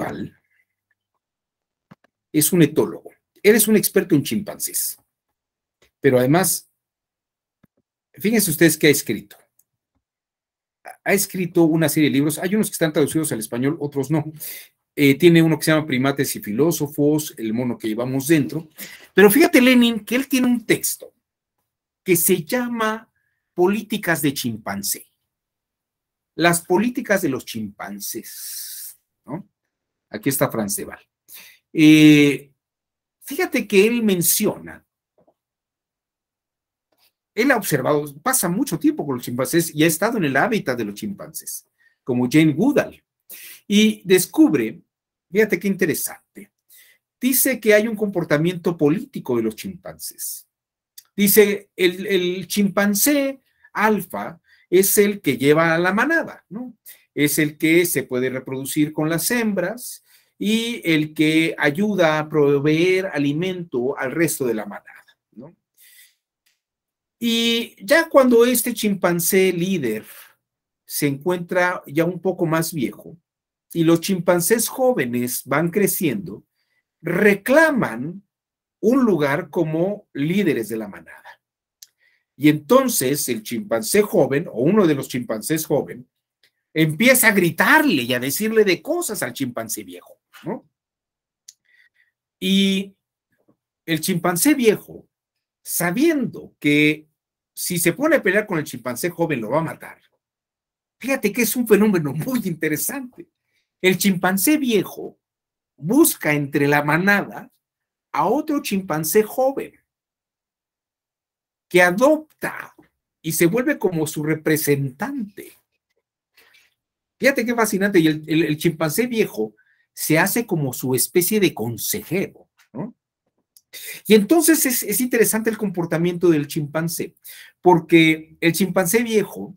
Speaker 1: es un etólogo. Él es un experto en chimpancés. Pero además, fíjense ustedes qué ha escrito. Ha escrito una serie de libros. Hay unos que están traducidos al español, otros no. Eh, tiene uno que se llama Primates y Filósofos, el mono que llevamos dentro. Pero fíjate, Lenin, que él tiene un texto que se llama Políticas de chimpancé. Las políticas de los chimpancés. Aquí está Franz eh, fíjate que él menciona, él ha observado, pasa mucho tiempo con los chimpancés y ha estado en el hábitat de los chimpancés, como Jane Goodall, y descubre, fíjate qué interesante, dice que hay un comportamiento político de los chimpancés. Dice, el, chimpancé alfa es el que lleva a la manada, ¿no? Es el que se puede reproducir con las hembras y el que ayuda a proveer alimento al resto de la manada. ¿no? Y ya cuando este chimpancé líder se encuentra ya un poco más viejo, y los chimpancés jóvenes van creciendo, reclaman un lugar como líderes de la manada. Y entonces el chimpancé joven o uno de los chimpancés joven empieza a gritarle y a decirle de cosas al chimpancé viejo, Y el chimpancé viejo, sabiendo que si se pone a pelear con el chimpancé joven lo va a matar, fíjate que es un fenómeno muy interesante. El chimpancé viejo busca entre la manada a otro chimpancé joven que adopta y se vuelve como su representante. Fíjate qué fascinante. Y el, chimpancé viejo se hace como su especie de consejero. Y entonces es, es, interesante el comportamiento del chimpancé, porque el chimpancé viejo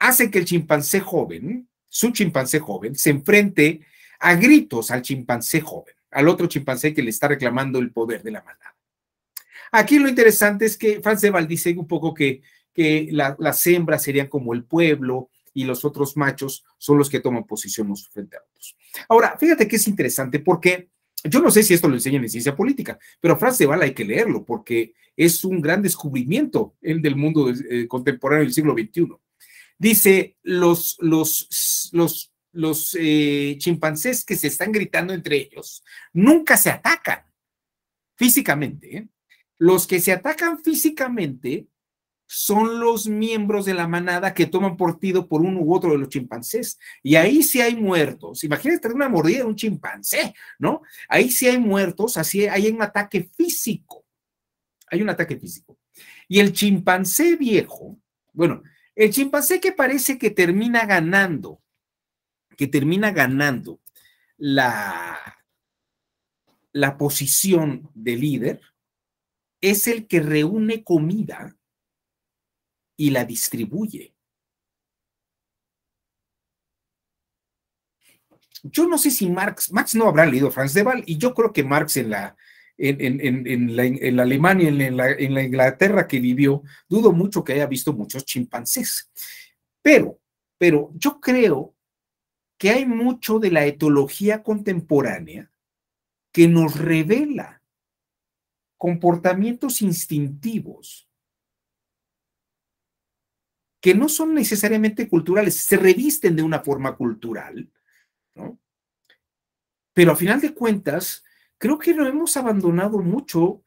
Speaker 1: hace que el chimpancé joven su chimpancé joven, se enfrente a gritos al chimpancé joven, al otro chimpancé que le está reclamando el poder de la maldad. Aquí lo interesante es que Waal dice un poco que, que las hembras serían como el pueblo y los otros machos son los que toman posición frente a otros. Ahora, fíjate que es interesante porque yo no sé si esto lo enseñan en ciencia política, pero Waal hay que leerlo porque es un gran descubrimiento el del mundo eh, contemporáneo del siglo XXI. Dice, los, los, los, los eh, chimpancés que se están gritando entre ellos nunca se atacan físicamente. ¿eh? Los que se atacan físicamente son los miembros de la manada que toman partido por uno u otro de los chimpancés. Y ahí sí hay muertos. Imagínate una mordida de un chimpancé, ¿no? Ahí sí hay muertos, así hay un ataque físico. Hay un ataque físico. Y el chimpancé viejo, bueno, el chimpancé que parece que termina ganando, que termina ganando la, la posición de líder, es el que reúne comida y la distribuye. Yo no sé si Marx, Marx no habrá leído Franz de y yo creo que Marx en la en, la, Alemania, en la, Inglaterra que vivió, dudo mucho que haya visto muchos chimpancés. Pero, pero yo creo que hay mucho de la etología contemporánea que nos revela comportamientos instintivos que no son necesariamente culturales, se revisten de una forma cultural, ¿no? Pero a final de cuentas, creo que no hemos abandonado mucho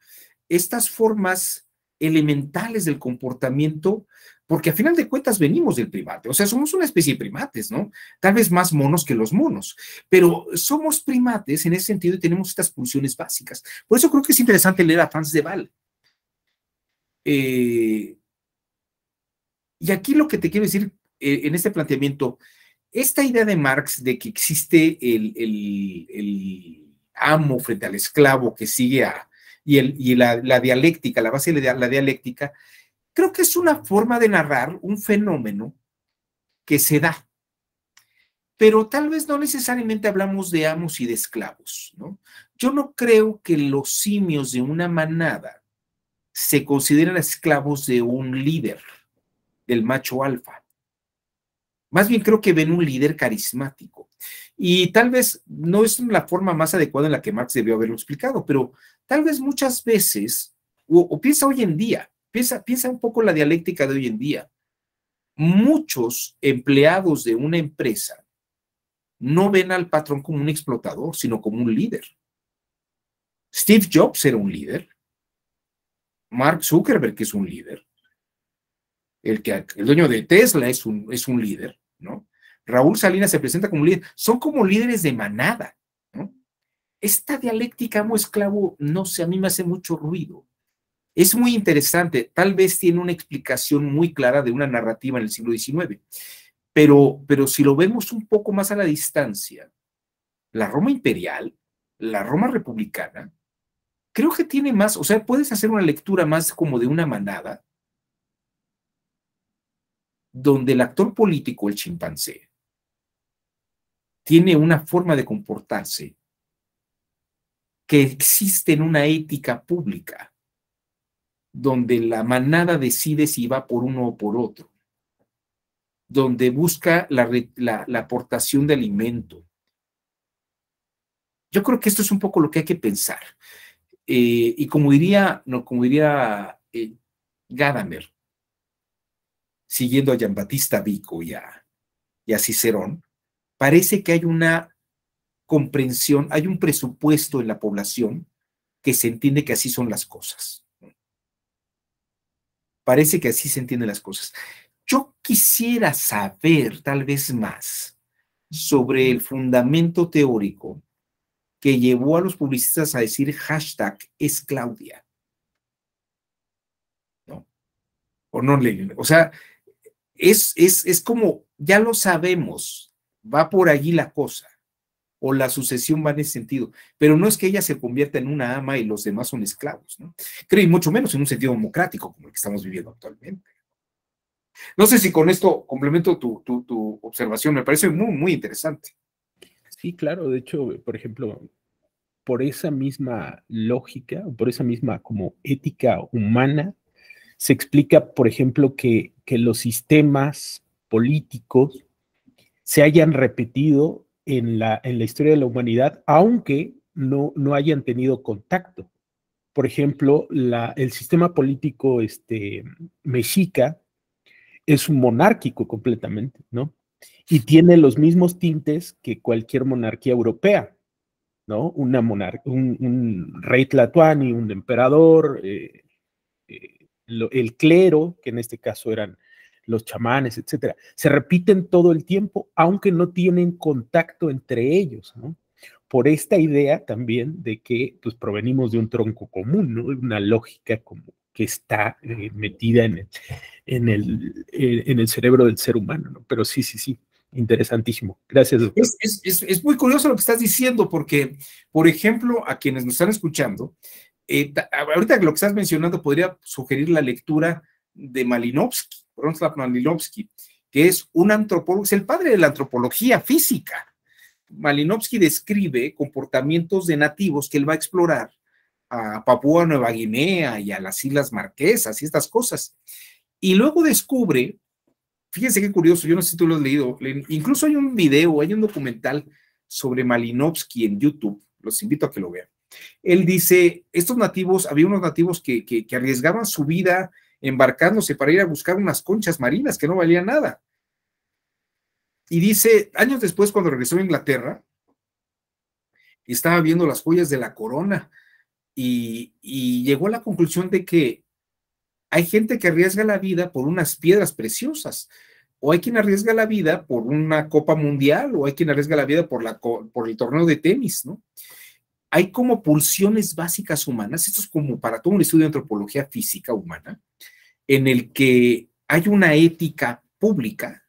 Speaker 1: estas formas elementales del comportamiento, porque a final de cuentas venimos del primate, o sea, somos una especie de primates, ¿no? Tal vez más monos que los monos, pero somos primates en ese sentido y tenemos estas pulsiones básicas. Por eso creo que es interesante leer a Franz de val eh, y aquí lo que te quiero decir eh, en este planteamiento, esta idea de Marx de que existe el amo frente al esclavo que sigue a, y, el, y la, la, dialéctica, la base de la dialéctica, creo que es una forma de narrar un fenómeno que se da. Pero tal vez no necesariamente hablamos de amos y de esclavos, ¿no? Yo no creo que los simios de una manada se consideran esclavos de un líder, del macho alfa. Más bien creo que ven un líder carismático. Y tal vez no es la forma más adecuada en la que Marx debió haberlo explicado, pero tal vez muchas veces, o, piensa hoy en día, piensa, piensa un poco la dialéctica de hoy en día. Muchos empleados de una empresa no ven al patrón como un explotador, sino como un líder. Steve Jobs era un líder. Mark Zuckerberg es un líder. El, que, el dueño de Tesla es un, es un líder, ¿no? Raúl Salinas se presenta como líder, son como líderes de manada. Esta dialéctica amo-esclavo, no sé, a mí me hace mucho ruido. Es muy interesante, tal vez tiene una explicación muy clara de una narrativa en el siglo XIX, pero, pero si lo vemos un poco más a la distancia, la Roma imperial, la Roma republicana, creo que tiene más, o sea, puedes hacer una lectura más como de una manada, donde el actor político, el chimpancé, tiene una forma de comportarse que existe en una ética pública, donde la manada decide si va por uno o por otro, donde busca la, aportación de alimento. Yo creo que esto es un poco lo que hay que pensar. Eh, y como diría, no, como diría eh, Gadamer, siguiendo a Batista Vico y a Cicerón, parece que hay una comprensión, hay un presupuesto en la población que se entiende que así son las cosas. Parece que así se entienden las cosas. Yo quisiera saber tal vez más sobre el fundamento teórico que llevó a los publicistas a decir hashtag es Claudia. ¿No? O no, o sea, es, es, es como, ya lo sabemos, va por allí la cosa, o la sucesión va en ese sentido, pero no es que ella se convierta en una ama y los demás son esclavos, ¿no? Creo, y mucho menos en un sentido democrático como el que estamos viviendo actualmente. No sé si con esto complemento tu, observación, me parece muy, muy interesante. Sí, claro, de hecho, por
Speaker 2: ejemplo, por esa misma lógica, por esa misma como ética humana, se explica, por ejemplo, que, que los sistemas políticos se hayan repetido en la, en la historia de la humanidad, aunque no, no hayan tenido contacto. Por ejemplo, la, el sistema político este, mexica es un monárquico completamente, ¿no? Y tiene los mismos tintes que cualquier monarquía europea, ¿no? un, rey tlatoani, un emperador, eh, eh, el clero, que en este caso eran los chamanes, etcétera, se repiten todo el tiempo, aunque no tienen contacto entre ellos, ¿no? Por esta idea también de que pues, provenimos de un tronco común, ¿no? Una lógica como que está eh, metida en el, en, el, eh, en el cerebro del ser humano, ¿no? Pero sí, sí, sí, interesantísimo. Gracias.
Speaker 1: Es, es, muy curioso lo que estás diciendo, porque, por ejemplo, a quienes nos están escuchando, eh, ahorita lo que estás mencionando podría sugerir la lectura de Malinowski, Bronislaw Malinowski, que es un antropólogo, es el padre de la antropología física. Malinowski describe comportamientos de nativos que él va a explorar a Papúa Nueva Guinea y a las Islas Marquesas y estas cosas. Y luego descubre, fíjense qué curioso, yo no sé si tú lo has leído, incluso hay un video, hay un documental sobre Malinowski en YouTube, los invito a que lo vean. Él dice, estos nativos, había unos nativos que, que arriesgaban su vida embarcándose para ir a buscar unas conchas marinas que no valían nada. Y dice, años después, cuando regresó a Inglaterra, estaba viendo las joyas de la corona y, llegó a la conclusión de que hay gente que arriesga la vida por unas piedras preciosas o hay quien arriesga la vida por una Copa Mundial, o hay quien arriesga la vida por, por el torneo de tenis, ¿no? hay como pulsiones básicas humanas, esto es como para todo un estudio de antropología física humana, en el que hay una ética pública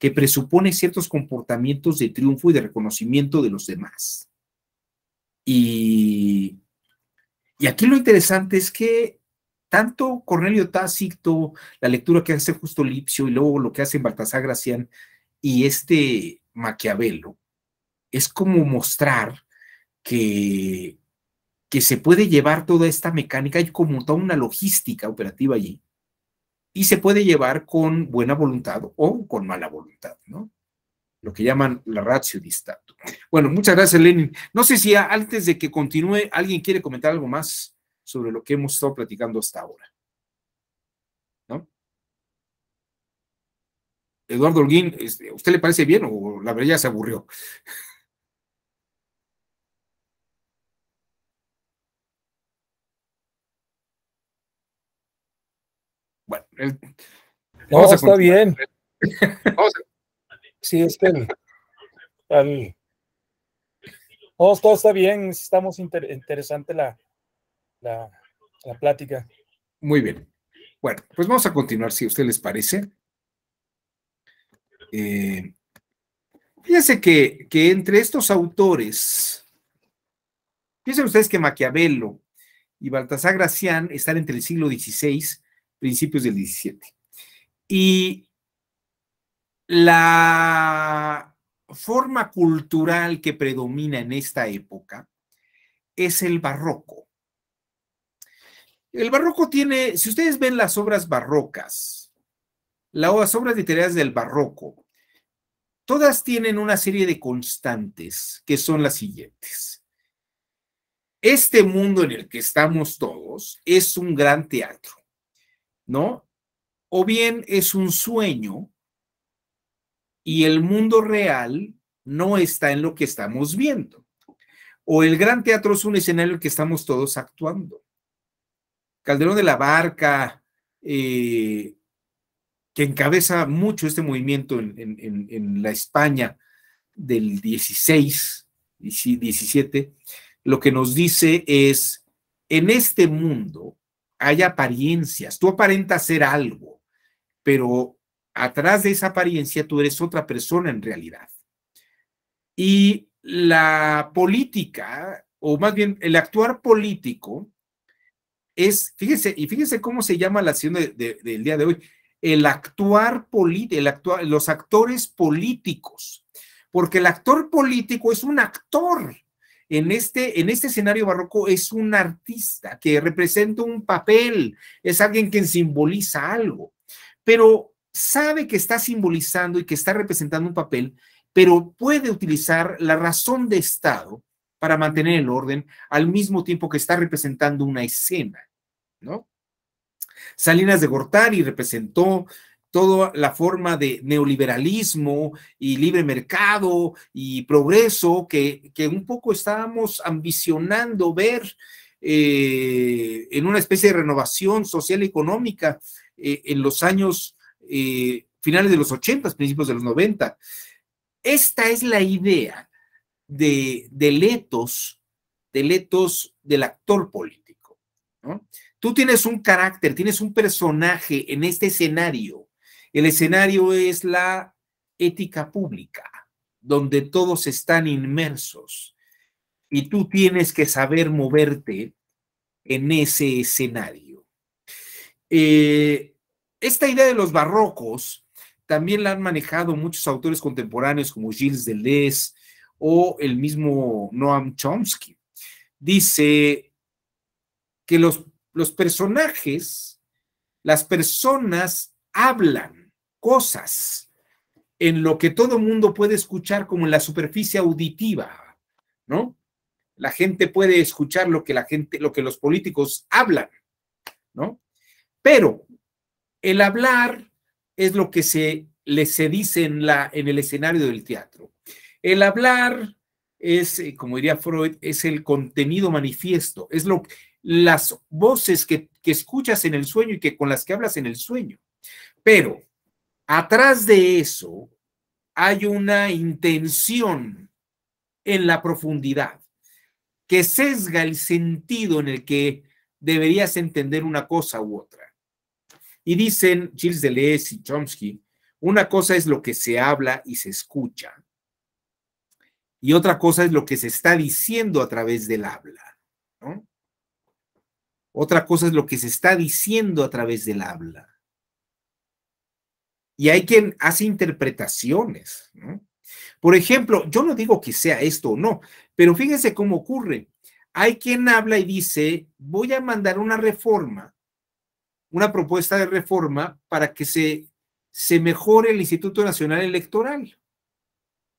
Speaker 1: que presupone ciertos comportamientos de triunfo y de reconocimiento de los demás. Y, aquí lo interesante es que tanto Cornelio Tácito, la lectura que hace Justo Lipsio y luego lo que hace Baltasar Gracián y este Maquiavelo, es como mostrar que, se puede llevar toda esta mecánica, hay como toda una logística operativa allí, y se puede llevar con buena voluntad o con mala voluntad, ¿no? Lo que llaman la ratio distato. Bueno, muchas gracias, Lenin. No sé si antes de que continúe, alguien quiere comentar algo más sobre lo que hemos estado platicando hasta ahora. ¿No? Eduardo Holguín, este, ¿usted le parece bien o la verdad se aburrió?
Speaker 2: El, no, está bien. Sí, es que todo está bien, estamos interesante la, la, plática.
Speaker 1: Muy bien. Bueno, pues vamos a continuar si a usted les parece. Eh, fíjense que, que, entre estos autores, piensen ustedes que Maquiavelo y Baltasar Gracián están entre el siglo XVI principios del 17. Y la forma cultural que predomina en esta época es el barroco. El barroco tiene, si ustedes ven las obras barrocas, las obras literarias del barroco, todas tienen una serie de constantes que son las siguientes. Este mundo en el que estamos todos es un gran teatro. ¿no? O bien es un sueño y el mundo real no está en lo que estamos viendo. O el gran teatro es un escenario en el que estamos todos actuando. Calderón de la Barca, eh, que encabeza mucho este movimiento en, en, la España del 16, 17, lo que nos dice es, en este mundo hay apariencias, tú aparentas ser algo, pero atrás de esa apariencia tú eres otra persona en realidad. Y la política, o más bien el actuar político, es, fíjese y fíjense cómo se llama la acción del día de hoy, el actuar político, los actores políticos, porque el actor político es un actor, en este, en este escenario barroco es un artista que representa un papel, es alguien que simboliza algo, pero sabe que está simbolizando y que está representando un papel, pero puede utilizar la razón de Estado para mantener el orden al mismo tiempo que está representando una escena, ¿no? Salinas de Gortari representó toda la forma de neoliberalismo y libre mercado y progreso que, que un poco estábamos ambicionando ver eh, en una especie de renovación social y económica eh, en los años eh, finales de los 80, principios de los 90. Esta es la idea de, de letos, de letos del actor político. ¿no? Tú tienes un carácter, tienes un personaje en este escenario el escenario es la ética pública, donde todos están inmersos y tú tienes que saber moverte en ese escenario. Eh, esta idea de los barrocos también la han manejado muchos autores contemporáneos como Gilles Deleuze o el mismo Noam Chomsky. Dice que los, los personajes, las personas hablan cosas, en lo que todo mundo puede escuchar como en la superficie auditiva, ¿no? La gente puede escuchar lo que la gente, lo que los políticos hablan, ¿no? Pero el hablar es lo que se, le, se dice en, la, en el escenario del teatro. El hablar es, eh, como diría Freud, es el contenido manifiesto, es lo, las voces que, que escuchas en el sueño y que con las que hablas en el sueño. Pero Atrás de eso hay una intención en la profundidad que sesga el sentido en el que deberías entender una cosa u otra. Y dicen Gilles Deleuze y Chomsky, una cosa es lo que se habla y se escucha, y otra cosa es lo que se está diciendo a través del habla. Otra cosa es lo que se está diciendo a través del habla. Y hay quien hace interpretaciones, ¿no? Por ejemplo, yo no digo que sea esto o no, pero fíjense cómo ocurre. Hay quien habla y dice, voy a mandar una reforma, una propuesta de reforma para que se, se mejore el Instituto Nacional Electoral.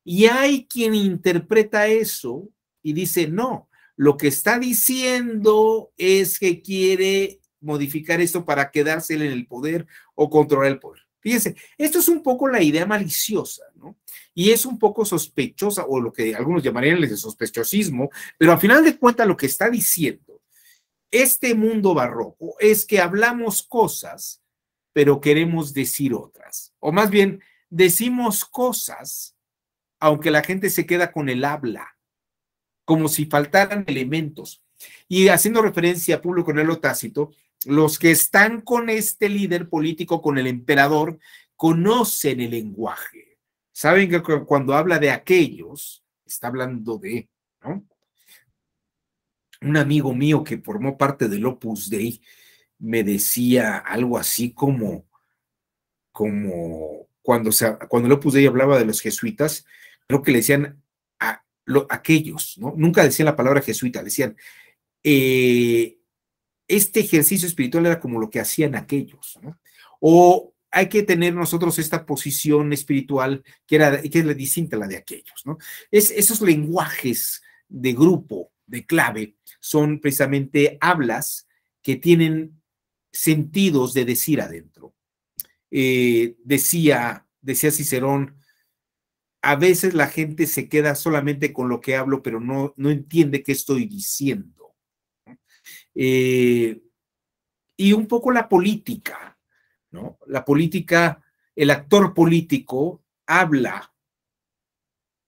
Speaker 1: Y hay quien interpreta eso y dice, no, lo que está diciendo es que quiere modificar esto para quedarse en el poder o controlar el poder. Fíjense, esto es un poco la idea maliciosa, ¿no? Y es un poco sospechosa, o lo que algunos llamarían el sospechosismo, pero al final de cuentas lo que está diciendo este mundo barroco es que hablamos cosas, pero queremos decir otras. O más bien, decimos cosas, aunque la gente se queda con el habla, como si faltaran elementos. Y haciendo referencia a Público el Tácito, los que están con este líder político, con el emperador, conocen el lenguaje. Saben que cuando habla de aquellos, está hablando de, ¿no? Un amigo mío que formó parte del Opus Dei me decía algo así como, como cuando, cuando el Opus Dei hablaba de los jesuitas, creo que le decían a, lo, aquellos, ¿no? Nunca decían la palabra jesuita, decían eh, este ejercicio espiritual era como lo que hacían aquellos, ¿no? O hay que tener nosotros esta posición espiritual que, era, que es la distinta a la de aquellos, ¿no? Es, esos lenguajes de grupo, de clave, son precisamente hablas que tienen sentidos de decir adentro. Eh, decía, decía Cicerón, a veces la gente se queda solamente con lo que hablo, pero no, no entiende qué estoy diciendo. Eh, y un poco la política, ¿no? La política, el actor político habla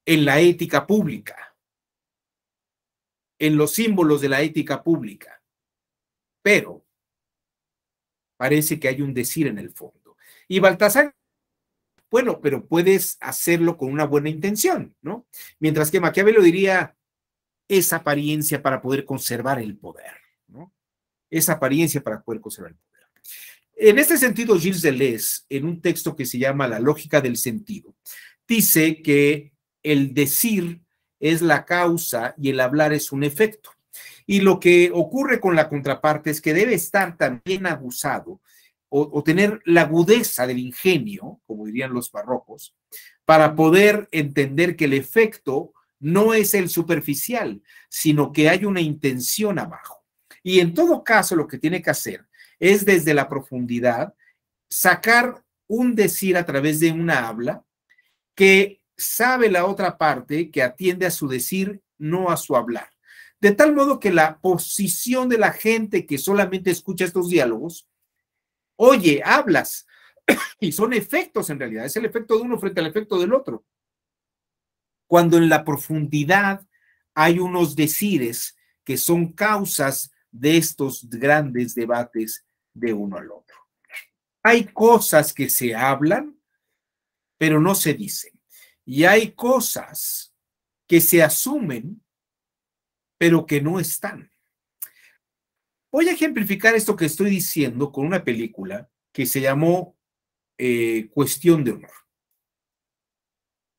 Speaker 1: en la ética pública, en los símbolos de la ética pública, pero parece que hay un decir en el fondo. Y Baltasar, bueno, pero puedes hacerlo con una buena intención, ¿no? Mientras que Maquiavelo diría, esa apariencia para poder conservar el poder esa apariencia para poder conservar En este sentido, Gilles Deleuze, en un texto que se llama La lógica del sentido, dice que el decir es la causa y el hablar es un efecto. Y lo que ocurre con la contraparte es que debe estar también abusado o, o tener la agudeza del ingenio, como dirían los barrocos, para poder entender que el efecto no es el superficial, sino que hay una intención abajo. Y en todo caso, lo que tiene que hacer es desde la profundidad sacar un decir a través de una habla que sabe la otra parte que atiende a su decir, no a su hablar. De tal modo que la posición de la gente que solamente escucha estos diálogos, oye, hablas, <coughs> y son efectos en realidad, es el efecto de uno frente al efecto del otro. Cuando en la profundidad hay unos decires que son causas de estos grandes debates de uno al otro. Hay cosas que se hablan, pero no se dicen. Y hay cosas que se asumen, pero que no están. Voy a ejemplificar esto que estoy diciendo con una película que se llamó eh, Cuestión de Honor.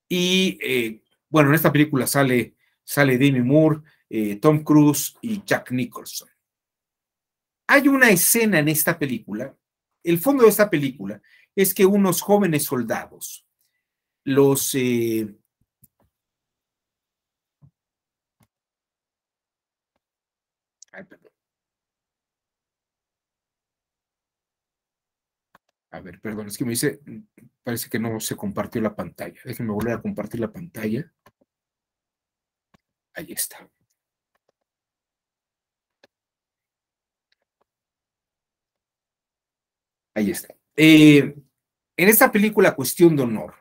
Speaker 1: Y eh, bueno, en esta película sale, sale Demi Moore, eh, Tom Cruise y Jack Nicholson. Hay una escena en esta película, el fondo de esta película es que unos jóvenes soldados, los... Eh, a ver, perdón, es que me dice, parece que no se compartió la pantalla. Déjenme volver a compartir la pantalla. Ahí está. Ahí está. Eh, en esta película, Cuestión de Honor,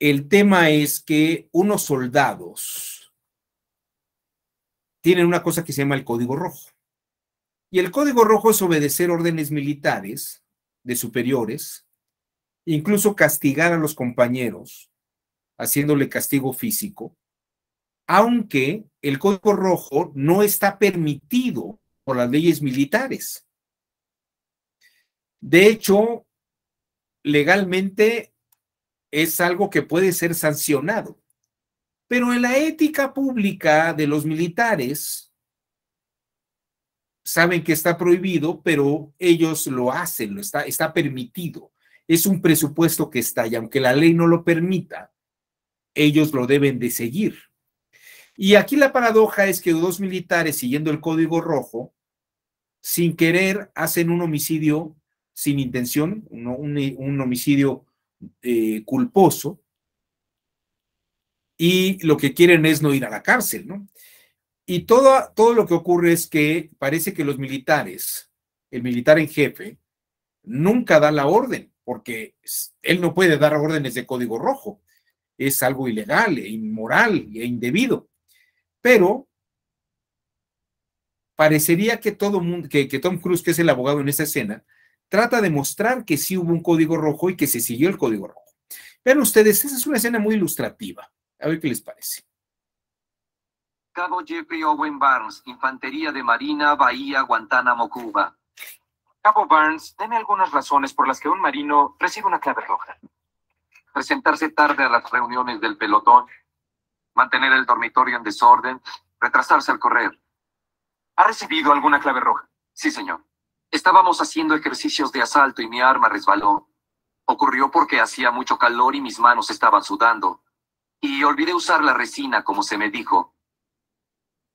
Speaker 1: el tema es que unos soldados tienen una cosa que se llama el Código Rojo. Y el Código Rojo es obedecer órdenes militares de superiores, incluso castigar a los compañeros, haciéndole castigo físico, aunque el Código Rojo no está permitido por las leyes militares. De hecho, legalmente es algo que puede ser sancionado. Pero en la ética pública de los militares, saben que está prohibido, pero ellos lo hacen, lo está, está permitido. Es un presupuesto que está y aunque la ley no lo permita, ellos lo deben de seguir. Y aquí la paradoja es que dos militares siguiendo el código rojo, sin querer, hacen un homicidio sin intención, un, homicidio eh, culposo, y lo que quieren es no ir a la cárcel, ¿no? Y todo, todo lo que ocurre es que parece que los militares, el militar en jefe, nunca da la orden, porque él no puede dar órdenes de código rojo. Es algo ilegal, e inmoral e indebido. Pero parecería que todo mundo, que, que Tom Cruise, que es el abogado en esta escena, trata de mostrar que sí hubo un código rojo y que se siguió el código rojo. Vean ustedes, esa es una escena muy ilustrativa. A ver qué les parece.
Speaker 3: Cabo Jeffrey Owen Barnes, Infantería de Marina, Bahía, Guantánamo, Cuba. Cabo Barnes, tiene
Speaker 1: algunas razones
Speaker 3: por las que un marino recibe una clave roja. Presentarse tarde a las reuniones del pelotón, mantener el dormitorio en desorden, retrasarse al correr. ¿Ha recibido alguna clave roja? Sí, señor. Estábamos haciendo ejercicios de asalto y mi arma resbaló. Ocurrió porque hacía mucho calor y mis manos estaban sudando. Y olvidé usar la resina como se me dijo.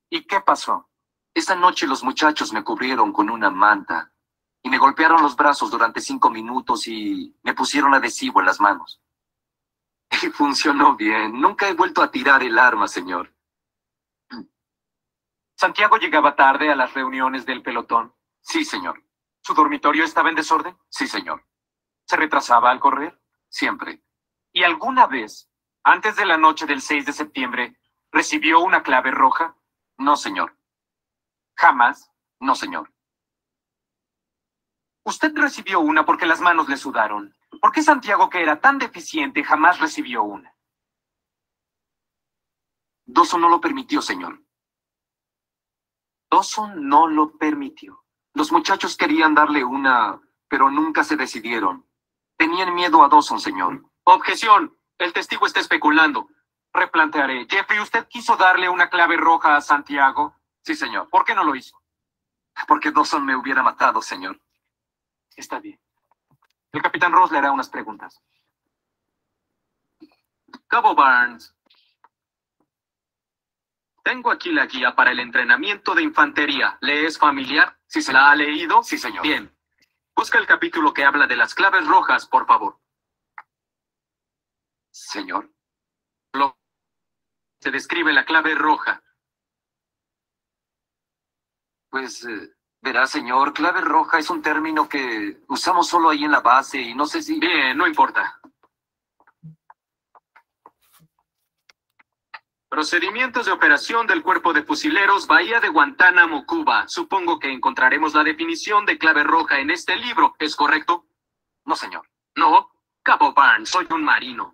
Speaker 3: ¿Y qué pasó? Esa noche los muchachos me cubrieron con una manta y me golpearon los brazos durante cinco minutos y me pusieron adhesivo en las manos. <laughs> Y funcionó bien. Nunca he vuelto a tirar el arma, señor. <clears throat> Santiago llegaba tarde a las reuniones del pelotón. Sí, señor. ¿Su dormitorio estaba en desorden? Sí, señor. ¿Se retrasaba al correr? Siempre. ¿Y alguna vez, antes de la noche del 6 de septiembre, recibió una clave roja? No, señor. Jamás. No, señor. Usted recibió una porque las manos le sudaron. ¿Por qué Santiago, que era tan deficiente, jamás recibió una? Dawson no lo permitió, señor. Doson no lo permitió. Los muchachos querían darle una, pero nunca se decidieron. Tenían miedo a Dawson, señor. Objeción. El testigo está especulando. Replantearé. Jeffrey, ¿usted quiso darle una clave roja a Santiago? Sí, señor. ¿Por qué no lo hizo? Porque Dawson me hubiera matado, señor. Está bien. El capitán Ross le hará unas preguntas. Cabo Barnes, tengo aquí la guía para el entrenamiento de infantería. ¿Le es familiar? Sí, se la ha leído, sí, señor. Bien. Busca el capítulo que habla de las claves rojas, por favor. Señor. Se describe la clave roja. Pues, eh, verá, señor, clave roja es un término que usamos solo ahí en la base y no sé si... Bien, no importa. Procedimientos de operación del Cuerpo de Fusileros Bahía de Guantánamo, Cuba. Supongo que encontraremos la definición de clave roja en este libro, ¿es correcto? No, señor. No, Cabo Ban, soy un marino.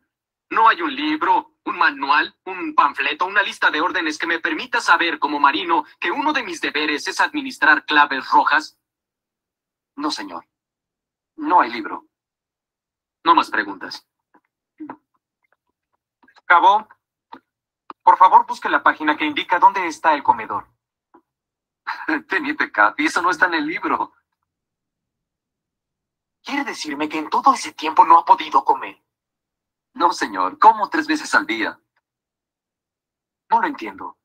Speaker 3: No hay un libro, un manual, un panfleto, una lista de órdenes que me permita saber como marino que uno de mis deberes es administrar claves rojas. No, señor. No hay libro. No más preguntas. Cabo, por favor, busque la página que indica dónde está el comedor. <laughs> Teniente Cap, eso no está en el libro. ¿Quiere decirme que en todo ese tiempo no ha podido comer? No, señor, como tres veces al día. No lo entiendo.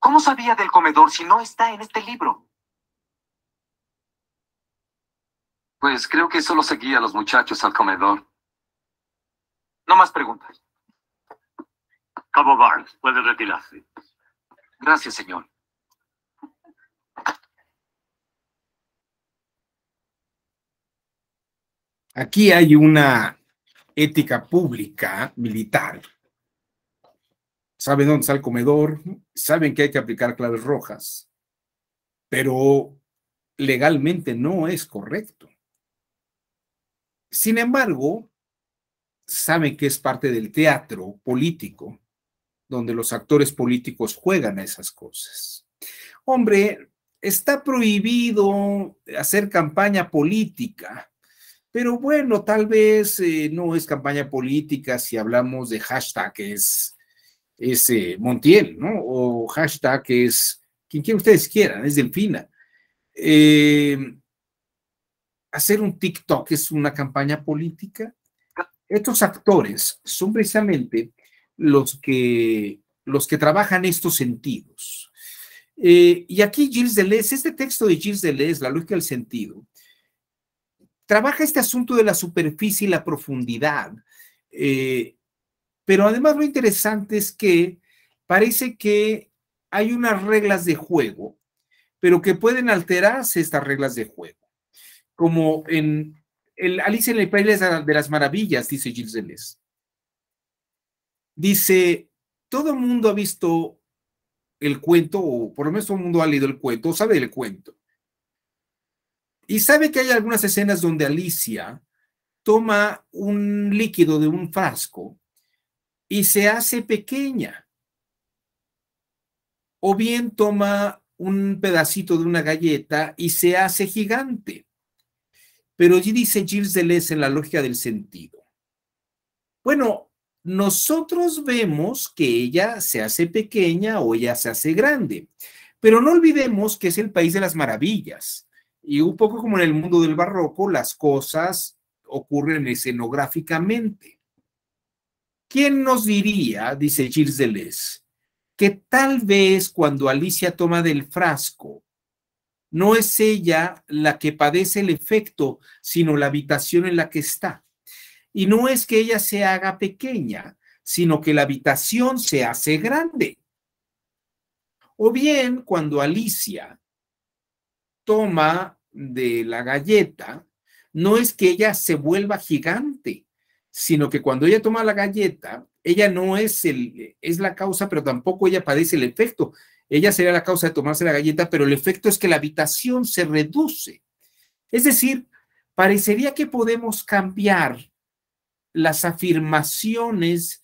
Speaker 3: ¿Cómo sabía del comedor si no está en este libro? Pues creo que solo seguía a los muchachos al comedor. No más preguntas. Pablo Barnes, puede retirarse. Gracias, señor.
Speaker 1: Aquí hay una ética pública militar. Saben dónde está el comedor, saben que hay que aplicar claves rojas, pero legalmente no es correcto. Sin embargo, saben que es parte del teatro político donde los actores políticos juegan a esas cosas. Hombre, está prohibido hacer campaña política, pero bueno, tal vez eh, no es campaña política si hablamos de hashtag es, es eh, Montiel, ¿no? O hashtag es quien quiera ustedes quieran, es Delfina. Em, hacer un TikTok es una campaña política. Ah. Estos actores son precisamente los que, los que trabajan estos sentidos. Eh, y aquí Gilles Deleuze, este texto de Gilles Deleuze, La lógica del sentido, trabaja este asunto de la superficie y la profundidad. Eh, pero además lo interesante es que parece que hay unas reglas de juego, pero que pueden alterarse estas reglas de juego. Como en el Alice en el País de las Maravillas, dice Gilles Deleuze. Dice, todo el mundo ha visto el cuento, o por lo menos todo el mundo ha leído el cuento, o sabe el cuento. Y sabe que hay algunas escenas donde Alicia toma un líquido de un frasco y se hace pequeña. O bien toma un pedacito de una galleta y se hace gigante. Pero allí dice Gilles Deleuze en la lógica del sentido. Bueno, nosotros vemos que ella se hace pequeña o ella se hace grande. Pero no olvidemos que es el país de las maravillas. Y un poco como en el mundo del barroco, las cosas ocurren escenográficamente. ¿Quién nos diría, dice Gilles Deleuze, que tal vez cuando Alicia toma del frasco, no es ella la que padece el efecto, sino la habitación en la que está? Y no es que ella se haga pequeña, sino que la habitación se hace grande. O bien cuando Alicia toma de la galleta, no es que ella se vuelva gigante, sino que cuando ella toma la galleta, ella no es, el, es la causa, pero tampoco ella padece el efecto. Ella sería la causa de tomarse la galleta, pero el efecto es que la habitación se reduce. Es decir, parecería que podemos cambiar las afirmaciones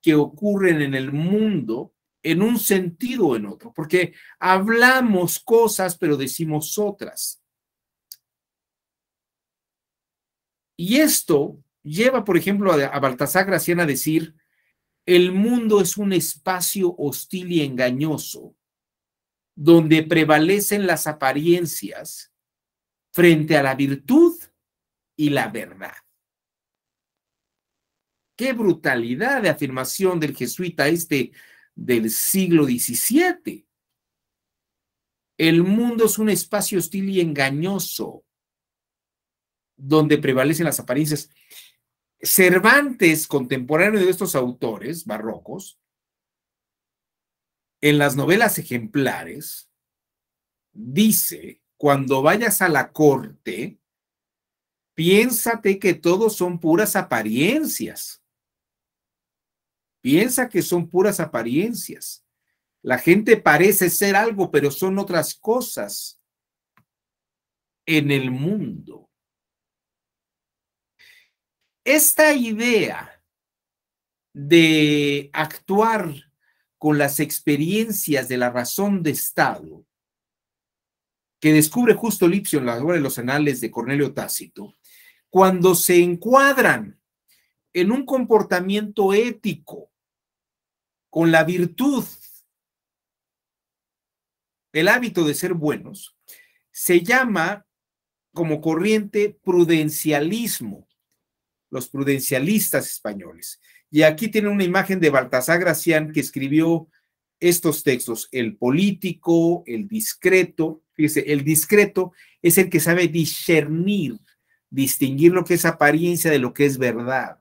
Speaker 1: que ocurren en el mundo en un sentido o en otro, porque hablamos cosas pero decimos otras. Y esto lleva, por ejemplo, a, Baltasar Gracián a decir, el mundo es un espacio hostil y engañoso, donde prevalecen las apariencias frente a la virtud y la verdad. Qué brutalidad de afirmación del jesuita este del siglo XVII. El mundo es un espacio hostil y engañoso, donde prevalecen las apariencias. Cervantes, contemporáneo de estos autores barrocos, en las novelas ejemplares, dice, cuando vayas a la corte, piénsate que todos son puras apariencias Piensa que son puras apariencias. La gente parece ser algo, pero son otras cosas en el mundo. Esta idea de actuar con las experiencias de la razón de Estado, que descubre justo Lipsio en la obra de los anales de Cornelio Tácito, cuando se encuadran en un comportamiento ético, con la virtud, el hábito de ser buenos, se llama como corriente prudencialismo, los prudencialistas españoles. Y aquí tiene una imagen de Baltasar Gracián que escribió estos textos, el político, el discreto. Fíjese, el discreto es el que sabe discernir, distinguir lo que es apariencia de lo que es verdad.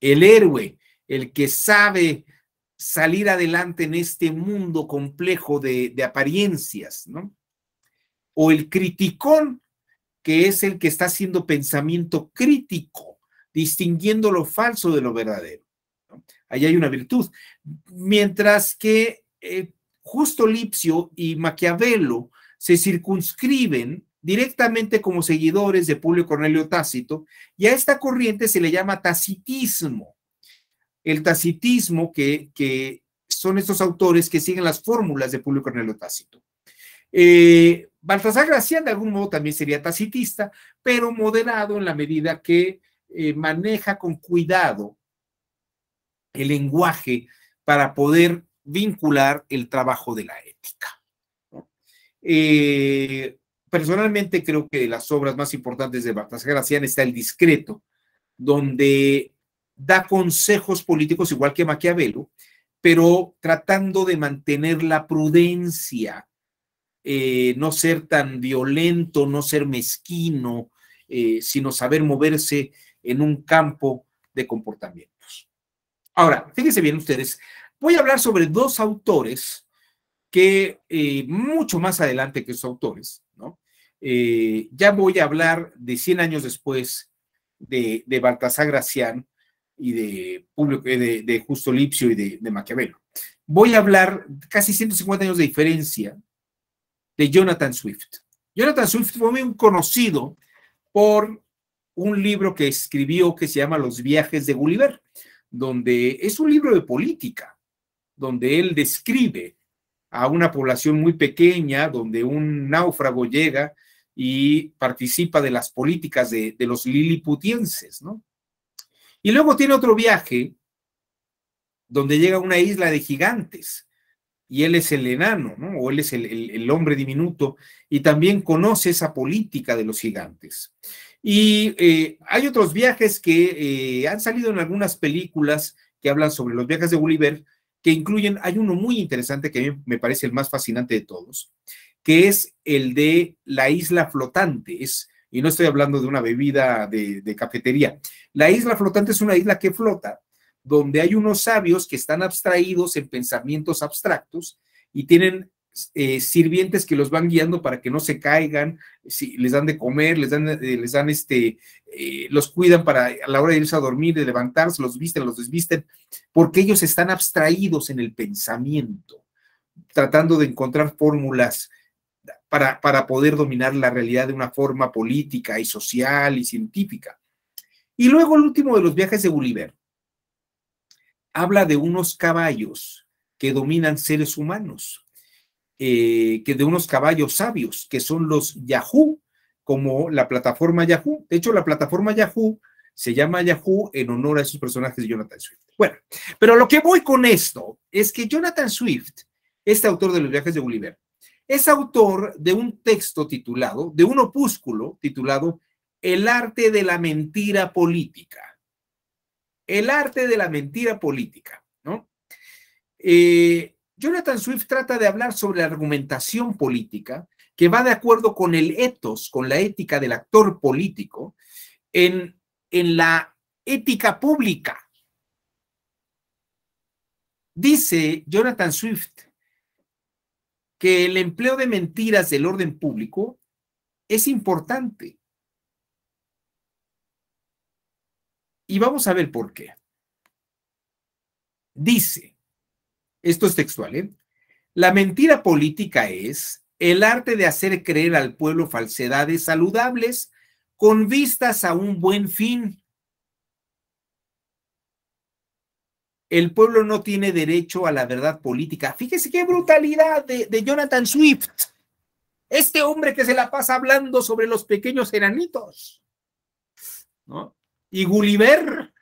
Speaker 1: El héroe, el que sabe salir adelante en este mundo complejo de, apariencias, ¿no? O el criticón, que es el que está haciendo pensamiento crítico, distinguiendo lo falso de lo verdadero. Allí Ahí hay una virtud. Mientras que eh, justo Lipsio y Maquiavelo se circunscriben directamente como seguidores de Publio Cornelio Tácito, y a esta corriente se le llama tacitismo. El tacitismo que, que son estos autores que siguen las fórmulas de Publio Cornelio Tácito. Eh, Baltasar Gracián de algún modo también sería tacitista, pero moderado en la medida que eh, maneja con cuidado el lenguaje para poder vincular el trabajo de la ética. Eh, personalmente creo que las obras más importantes de Bartas Gracián está El Discreto, donde da consejos políticos igual que Maquiavelo, pero tratando de mantener la prudencia, eh, no ser tan violento, no ser mezquino, eh, sino saber moverse en un campo de comportamientos. Ahora, fíjense bien ustedes, voy a hablar sobre dos autores que eh, mucho más adelante que esos autores, eh, ya voy a hablar de 100 años después de, de Baltasar Gracián y eh, de, Justo Lipsio y de, de Maquiavelo. Voy a hablar casi 150 años de diferencia de Jonathan Swift. Jonathan Swift fue muy conocido por un libro que escribió que se llama Los viajes de Gulliver, donde es un libro de política, donde él describe a una población muy pequeña, donde un náufrago llega y participa de las políticas de, los liliputienses, ¿no? Y luego tiene otro viaje donde llega a una isla de gigantes y él es el enano, ¿no? O él es el, hombre diminuto y también conoce esa política de los gigantes. Y eh, hay otros viajes que eh, han salido en algunas películas que hablan sobre los viajes de Gulliver, que incluyen, hay uno muy interesante que a mí me parece el más fascinante de todos, que es el de la isla flotante. y no estoy hablando de una bebida de, cafetería. La isla flotante es una isla que flota, donde hay unos sabios que están abstraídos en pensamientos abstractos y tienen eh, sirvientes que los van guiando para que no se caigan, si les dan de comer, les dan, eh, les dan este, eh, los cuidan para a la hora de irse a dormir, de levantarse, los visten, los desvisten, porque ellos están abstraídos en el pensamiento, tratando de encontrar fórmulas para, poder dominar la realidad de una forma política y social y científica. Y luego el último de los viajes de Gulliver habla de unos caballos que dominan seres humanos, eh, que de unos caballos sabios, que son los Yahoo, como la plataforma Yahoo. De hecho, la plataforma Yahoo se llama Yahoo en honor a esos personajes de Jonathan Swift. Bueno, pero lo que voy con esto es que Jonathan Swift, este autor de los viajes de Gulliver, es autor de un texto titulado, de un opúsculo titulado El arte de la mentira política. El arte de la mentira política, eh, Jonathan Swift trata de hablar sobre la argumentación política que va de acuerdo con el ethos, con la ética del actor político, en, en la ética pública. Dice Jonathan Swift que el empleo de mentiras del orden público es importante. Y vamos a ver por qué. Dice, esto es textual, ¿eh? La mentira política es el arte de hacer creer al pueblo falsedades saludables con vistas a un buen fin El pueblo no tiene derecho a la verdad política. Fíjese qué brutalidad de, Jonathan Swift. Este hombre que se la pasa hablando sobre los pequeños enanitos. ¿No? Y Gulliver,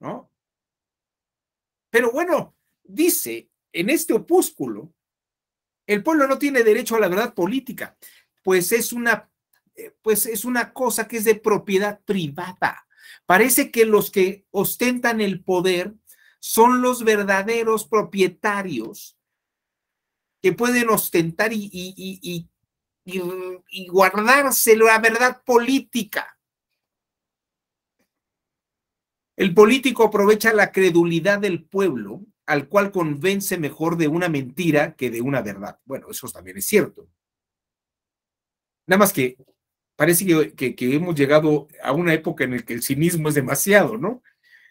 Speaker 1: ¿no? Pero bueno, dice en este opúsculo, el pueblo no tiene derecho a la verdad política, pues es una, eh, pues es una cosa que es de propiedad privada. Parece que los que ostentan el poder son los verdaderos propietarios que pueden ostentar y, y, y, la verdad política. El político aprovecha la credulidad del pueblo, al cual convence mejor de una mentira que de una verdad. Bueno, eso también es cierto. Nada más que parece que, hemos llegado a una época en la que el cinismo es demasiado, ¿no?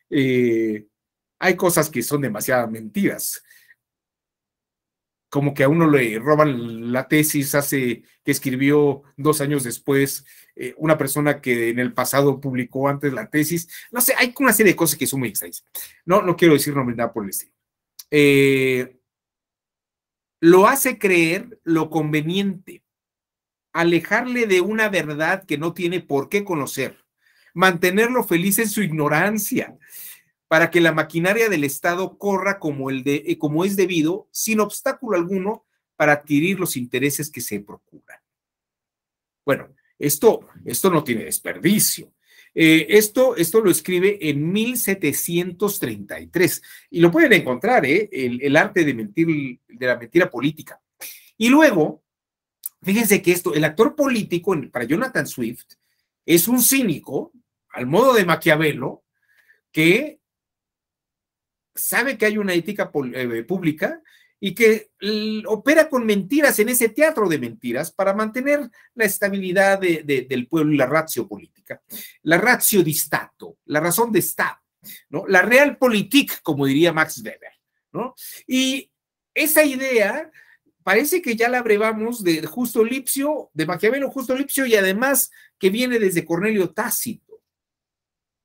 Speaker 1: Eh, hay cosas que son demasiadas mentiras. Como que a uno le roban la tesis hace que escribió dos años después eh, una persona que en el pasado publicó antes la tesis. No sé, hay una serie de cosas que son muy extrañas. No, no quiero decir nombres nada por el estilo. Eh, lo hace creer lo conveniente, alejarle de una verdad que no tiene por qué conocer, mantenerlo feliz en su ignorancia para que la maquinaria del Estado corra como, el de, eh, como es debido, sin obstáculo alguno, para adquirir los intereses que se procuran. Bueno, esto, esto no tiene desperdicio. Eh, esto, esto lo escribe en 1733 y lo pueden encontrar, eh, el, arte de mentir, de la mentira política. Y luego, fíjense que esto, el actor político para Jonathan Swift es un cínico, al modo de Maquiavelo, que sabe que hay una ética eh, pública y que opera con mentiras en ese teatro de mentiras para mantener la estabilidad del pueblo y la ratio política, la ratio di Stato, la razón de Estado, ¿no? la realpolitik, como diría Max Weber. Y esa idea parece que ya la abrevamos de Justo Lipsio, de Maquiavelo Justo Lipsio, y además que viene desde Cornelio Tácito.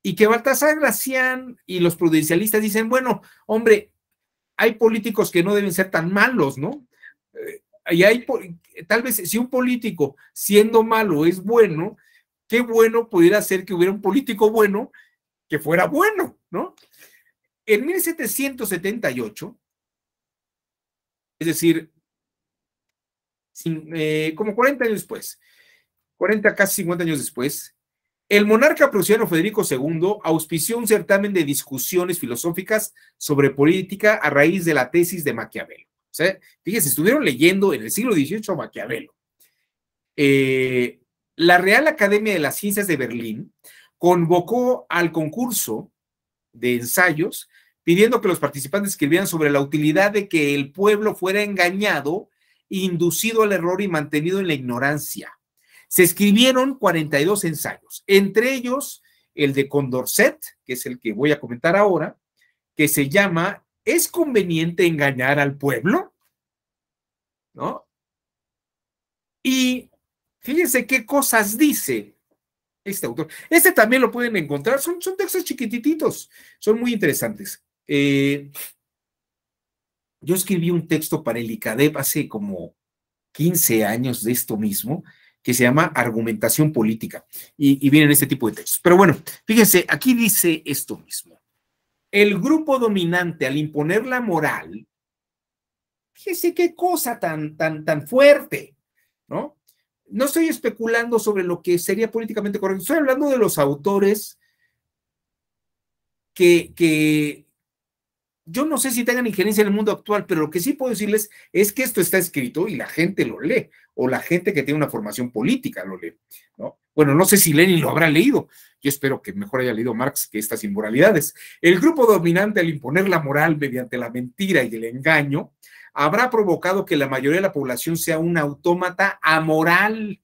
Speaker 1: Y que Baltasar Gracián y los prudencialistas dicen, bueno, hombre, hay políticos que no deben ser tan malos, ¿no? Eh, y hay, tal vez si un político siendo malo es bueno, qué bueno pudiera ser que hubiera un político bueno que fuera bueno, ¿no? En 1778, es decir, eh, como 40 años después, 40, casi 50 años después, el monarca prusiano Federico II auspició un certamen de discusiones filosóficas sobre política a raíz de la tesis de Maquiavelo. fíjense, estuvieron leyendo en el siglo XVIII a Maquiavelo. Eh, la Real Academia de las Ciencias de Berlín convocó al concurso de ensayos pidiendo que los participantes escribieran sobre la utilidad de que el pueblo fuera engañado, inducido al error y mantenido en la ignorancia. Se escribieron 42 ensayos, entre ellos el de Condorcet, que es el que voy a comentar ahora, que se llama ¿Es conveniente engañar al pueblo? ¿No? Y fíjense qué cosas dice este autor. Este también lo pueden encontrar, son, textos chiquititos, son muy interesantes. Eh, yo escribí un texto para el ICADEP hace como 15 años de esto mismo, que se llama Argumentación Política. Y, y vienen este tipo de textos. Pero bueno, fíjense, aquí dice esto mismo. El grupo dominante al imponer la moral, fíjense qué cosa tan, tan, tan fuerte, ¿no? No estoy especulando sobre lo que sería políticamente correcto, estoy hablando de los autores que, que yo no sé si tengan injerencia en el mundo actual, pero lo que sí puedo decirles es que esto está escrito y la gente lo lee, o la gente que tiene una formación política lo lee, Bueno, no sé si Lenin lo habrá leído. Yo espero que mejor haya leído Marx que estas inmoralidades. El grupo dominante al imponer la moral mediante la mentira y el engaño habrá provocado que la mayoría de la población sea un autómata amoral.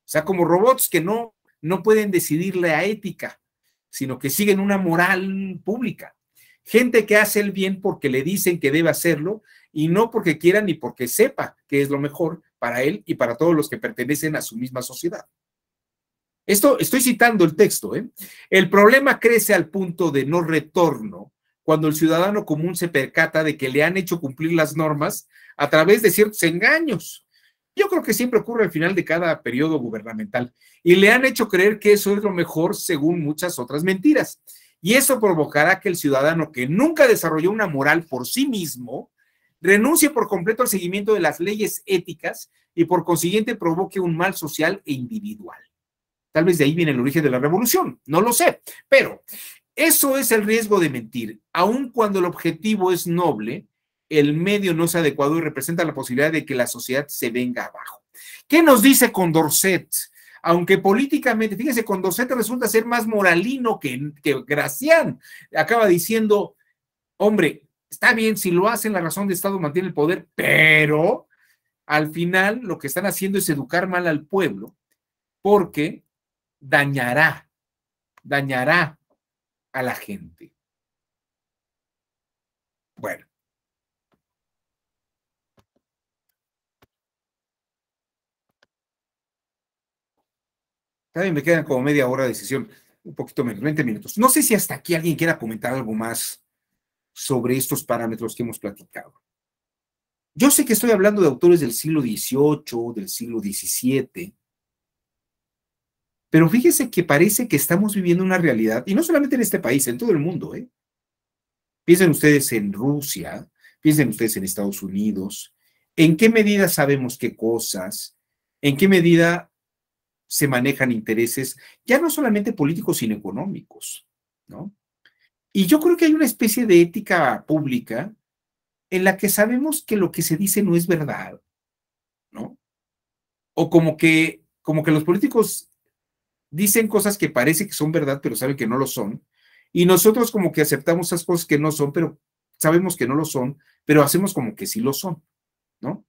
Speaker 1: O sea, como robots que no, no pueden decidir la ética, sino que siguen una moral pública. Gente que hace el bien porque le dicen que debe hacerlo y no porque quiera ni porque sepa que es lo mejor para él y para todos los que pertenecen a su misma sociedad. Esto estoy citando el texto. ¿eh? El problema crece al punto de no retorno cuando el ciudadano común se percata de que le han hecho cumplir las normas a través de ciertos engaños. Yo creo que siempre ocurre al final de cada periodo gubernamental y le han hecho creer que eso es lo mejor según muchas otras mentiras y eso provocará que el ciudadano que nunca desarrolló una moral por sí mismo renuncie por completo al seguimiento de las leyes éticas y por consiguiente provoque un mal social e individual. Tal vez de ahí viene el origen de la revolución, no lo sé, pero eso es el riesgo de mentir. Aun cuando el objetivo es noble, el medio no es adecuado y representa la posibilidad de que la sociedad se venga abajo. ¿Qué nos dice Condorcet? aunque políticamente, fíjense, docente resulta ser más moralino que, que Gracián, acaba diciendo, hombre, está bien, si lo hacen, la razón de Estado mantiene el poder, pero al final lo que están haciendo es educar mal al pueblo, porque dañará, dañará a la gente. También me quedan como media hora de sesión, un poquito menos, 20 minutos. No sé si hasta aquí alguien quiera comentar algo más sobre estos parámetros que hemos platicado. Yo sé que estoy hablando de autores del siglo XVIII, del siglo XVII, pero fíjese que parece que estamos viviendo una realidad, y no solamente en este país, en todo el mundo. ¿eh? Piensen ustedes en Rusia, piensen ustedes en Estados Unidos, en qué medida sabemos qué cosas, en qué medida se manejan intereses ya no solamente políticos, sino económicos, ¿no? Y yo creo que hay una especie de ética pública en la que sabemos que lo que se dice no es verdad, ¿no? O como que, como que los políticos dicen cosas que parece que son verdad, pero saben que no lo son, y nosotros como que aceptamos esas cosas que no son, pero sabemos que no lo son, pero hacemos como que sí lo son, ¿no?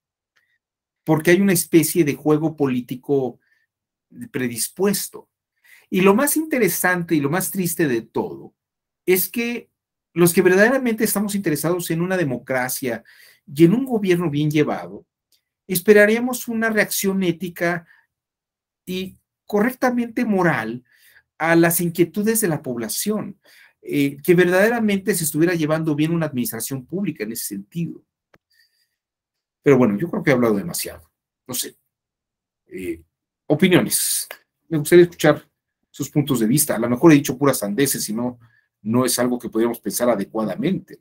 Speaker 1: Porque hay una especie de juego político predispuesto. Y lo más interesante y lo más triste de todo es que los que verdaderamente estamos interesados en una democracia y en un gobierno bien llevado, esperaríamos una reacción ética y correctamente moral a las inquietudes de la población, eh, que verdaderamente se estuviera llevando bien una administración pública en ese sentido. Pero bueno, yo creo que he hablado demasiado. No sé. Eh, opiniones. Me gustaría escuchar sus puntos de vista. A lo mejor he dicho puras sandeces si no, no es algo que podríamos pensar adecuadamente.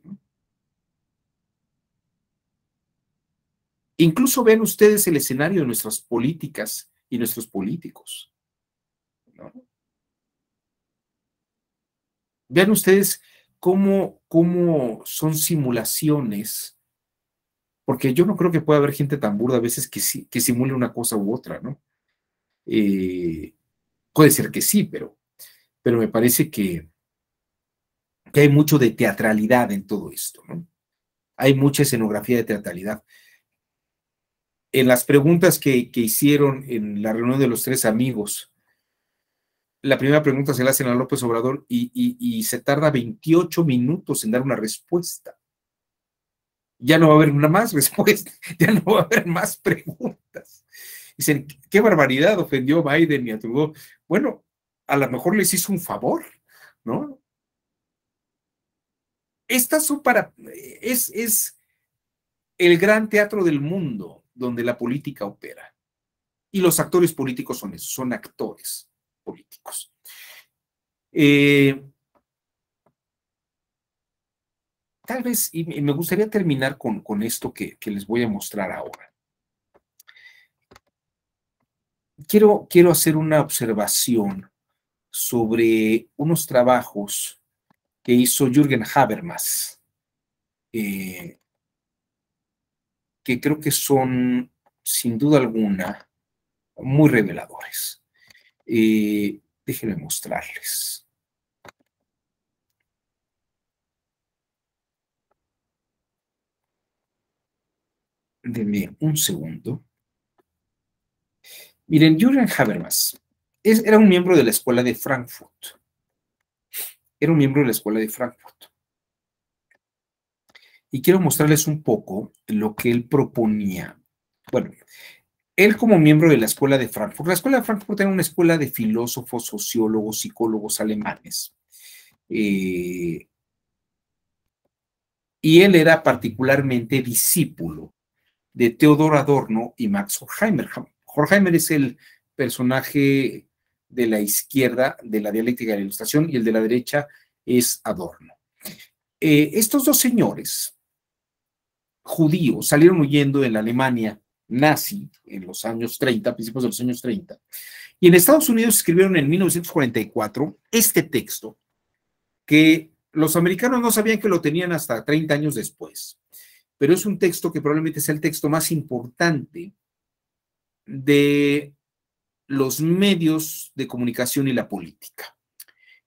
Speaker 1: Incluso vean ustedes el escenario de nuestras políticas y nuestros políticos. Vean ustedes cómo, cómo son simulaciones, porque yo no creo que pueda haber gente tan burda a veces que, que simule una cosa u otra, ¿no? Eh, puede ser que sí, pero, pero me parece que, hay mucho de teatralidad en todo esto, ¿no? Hay mucha escenografía de teatralidad. En las preguntas que, hicieron en la reunión de los tres amigos, la primera pregunta se la hacen a López Obrador y, y, se tarda 28 minutos en dar una respuesta. Ya no va a haber una más <laughs> respuesta, ya no va a haber más preguntas. Dicen, qué barbaridad ofendió Biden y a Bueno, a lo mejor les hizo un favor, ¿no? Esta son para, es, el gran teatro del mundo donde la política opera. Y los actores políticos son eso, son actores políticos. Eh, tal vez, y me gustaría terminar con, con esto que les voy a mostrar ahora. quiero, hacer una observación sobre unos trabajos que hizo Jürgen Habermas, eh, que creo que son, sin duda alguna, muy reveladores. Eh, déjenme mostrarles. Denme un segundo. Miren, Julian Habermas era un miembro de la escuela de Frankfurt. Era un miembro de la escuela de Frankfurt. Y quiero mostrarles un poco lo que él proponía. Bueno, él como miembro de la escuela de Frankfurt, la escuela de Frankfurt era una escuela de filósofos, sociólogos, psicólogos alemanes. Eh, y él era particularmente discípulo de Theodor Adorno y Max Horkheimer heimer es el personaje de la izquierda de la dialéctica de la ilustración y el de la derecha es Adorno. Eh, estos dos señores judíos salieron huyendo de la Alemania nazi en los años 30, principios de los años 30, y en Estados Unidos escribieron en 1944 este texto que los americanos no sabían que lo tenían hasta 30 años después, pero es un texto que probablemente sea el texto más importante de los medios de comunicación y la política.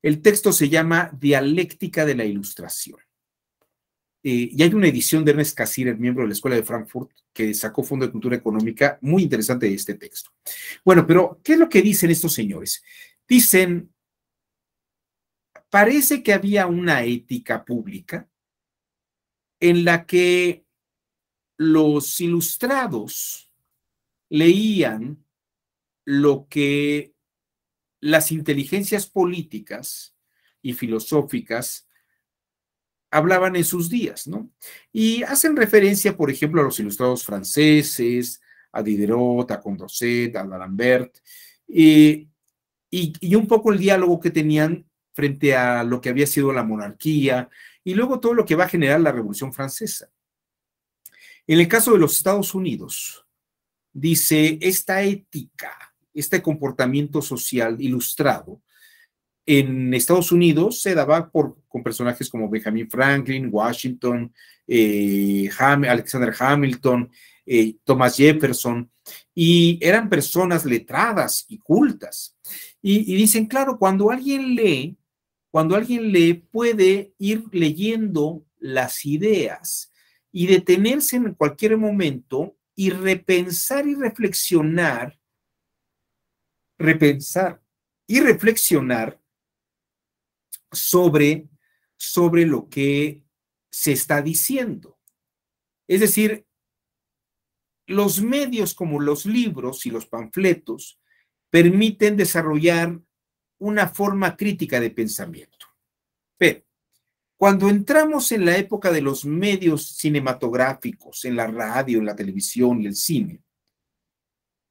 Speaker 1: El texto se llama Dialéctica de la Ilustración. Eh, y hay una edición de Ernest Casir, el miembro de la Escuela de Frankfurt, que sacó Fondo de Cultura Económica, muy interesante de este texto. Bueno, pero ¿qué es lo que dicen estos señores? Dicen, parece que había una ética pública en la que los ilustrados leían lo que las inteligencias políticas y filosóficas hablaban en sus días, ¿no? Y hacen referencia, por ejemplo, a los ilustrados franceses, a Diderot, a Condorcet, a D'Alembert, eh, y, un poco el diálogo que tenían frente a lo que había sido la monarquía y luego todo lo que va a generar la Revolución Francesa. En el caso de los Estados Unidos, dice, esta ética, este comportamiento social ilustrado en Estados Unidos se daba por, con personajes como Benjamin Franklin, Washington, eh, Alexander Hamilton, eh, Thomas Jefferson, y eran personas letradas y cultas. y dicen, claro, cuando alguien lee, cuando alguien lee, puede ir leyendo las ideas y detenerse en cualquier momento y repensar y reflexionar, repensar y reflexionar sobre, sobre lo que se está diciendo. Es decir, los medios como los libros y los panfletos permiten desarrollar una forma crítica de pensamiento. Pero cuando entramos en la época de los medios cinematográficos, en la radio, en la televisión y el cine,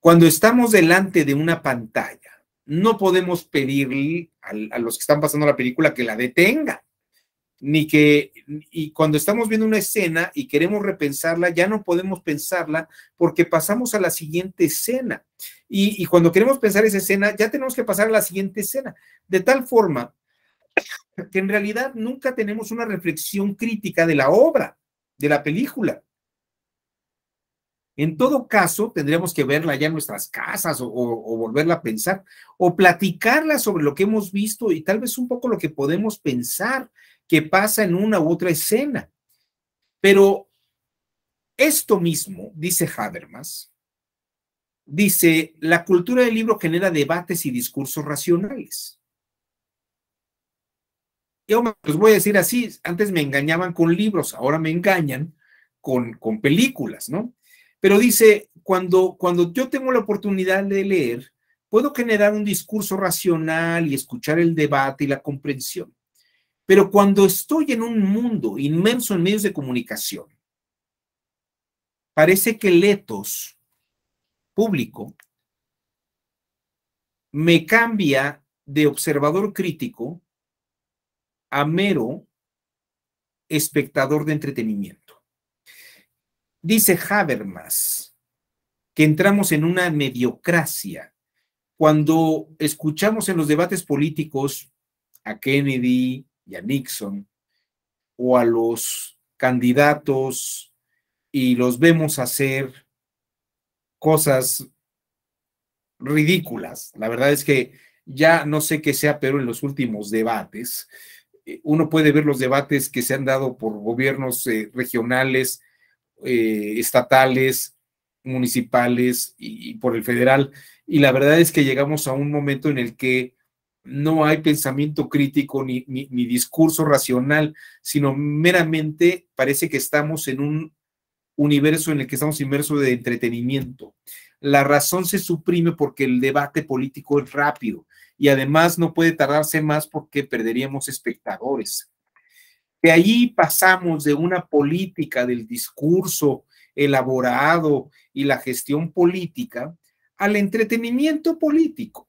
Speaker 1: cuando estamos delante de una pantalla, no podemos pedirle a, los que están pasando la película que la detenga. ni que, y cuando estamos viendo una escena y queremos repensarla, ya no podemos pensarla porque pasamos a la siguiente escena. Y, y cuando queremos pensar esa escena, ya tenemos que pasar a la siguiente escena. De tal forma <laughs> que en realidad nunca tenemos una reflexión crítica de la obra, de la película. En todo caso, tendríamos que verla ya en nuestras casas o, volverla a pensar o platicarla sobre lo que hemos visto y tal vez un poco lo que podemos pensar que pasa en una u otra escena. Pero esto mismo, dice Habermas, dice, la cultura del libro genera debates y discursos racionales yo los voy a decir así, antes me engañaban con libros, ahora me engañan con, películas, ¿no? Pero dice, cuando, cuando yo tengo la oportunidad de leer, puedo generar un discurso racional y escuchar el debate y la comprensión. Pero cuando estoy en un mundo inmenso en medios de comunicación, parece que letos público me cambia de observador crítico a mero espectador de entretenimiento. Dice Habermas que entramos en una mediocracia cuando escuchamos en los debates políticos a Kennedy y a Nixon o a los candidatos y los vemos hacer cosas ridículas. La verdad es que ya no sé qué sea, pero en los últimos debates, eh, uno puede ver los debates que se han dado por gobiernos eh, regionales, eh, estatales, municipales y, por el federal. Y la verdad es que llegamos a un momento en el que no hay pensamiento crítico ni, ni discurso racional, sino meramente parece que estamos en un universo en el que estamos inmersos de entretenimiento. La razón se suprime porque el debate político es rápido y además no puede tardarse más porque perderíamos espectadores. De ahí pasamos de una política del discurso elaborado y la gestión política al entretenimiento político.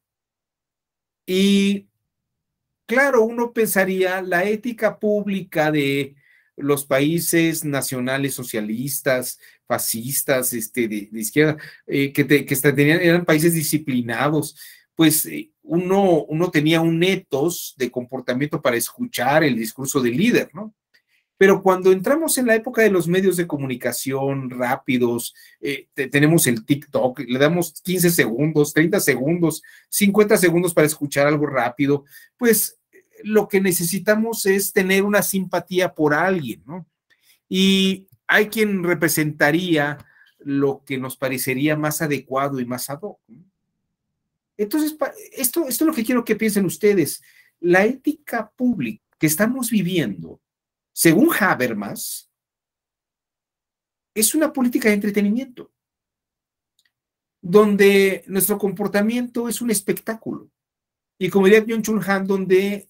Speaker 1: Y claro, uno pensaría la ética pública de los países nacionales socialistas, fascistas, este, de, izquierda, eh, que, que eran países disciplinados, pues eh, uno, uno tenía un etos de comportamiento para escuchar el discurso del líder, ¿no? Pero cuando entramos en la época de los medios de comunicación rápidos, eh, tenemos el TikTok, le damos 15 segundos, 30 segundos, 50 segundos para escuchar algo rápido, pues lo que necesitamos es tener una simpatía por alguien, ¿no? Y hay quien representaría lo que nos parecería más adecuado y más ad hoc. ¿no? Entonces, esto, esto es lo que quiero que piensen ustedes. La ética pública que estamos viviendo, según Habermas, es una política de entretenimiento, donde nuestro comportamiento es un espectáculo. Y como diría John Chul Han, donde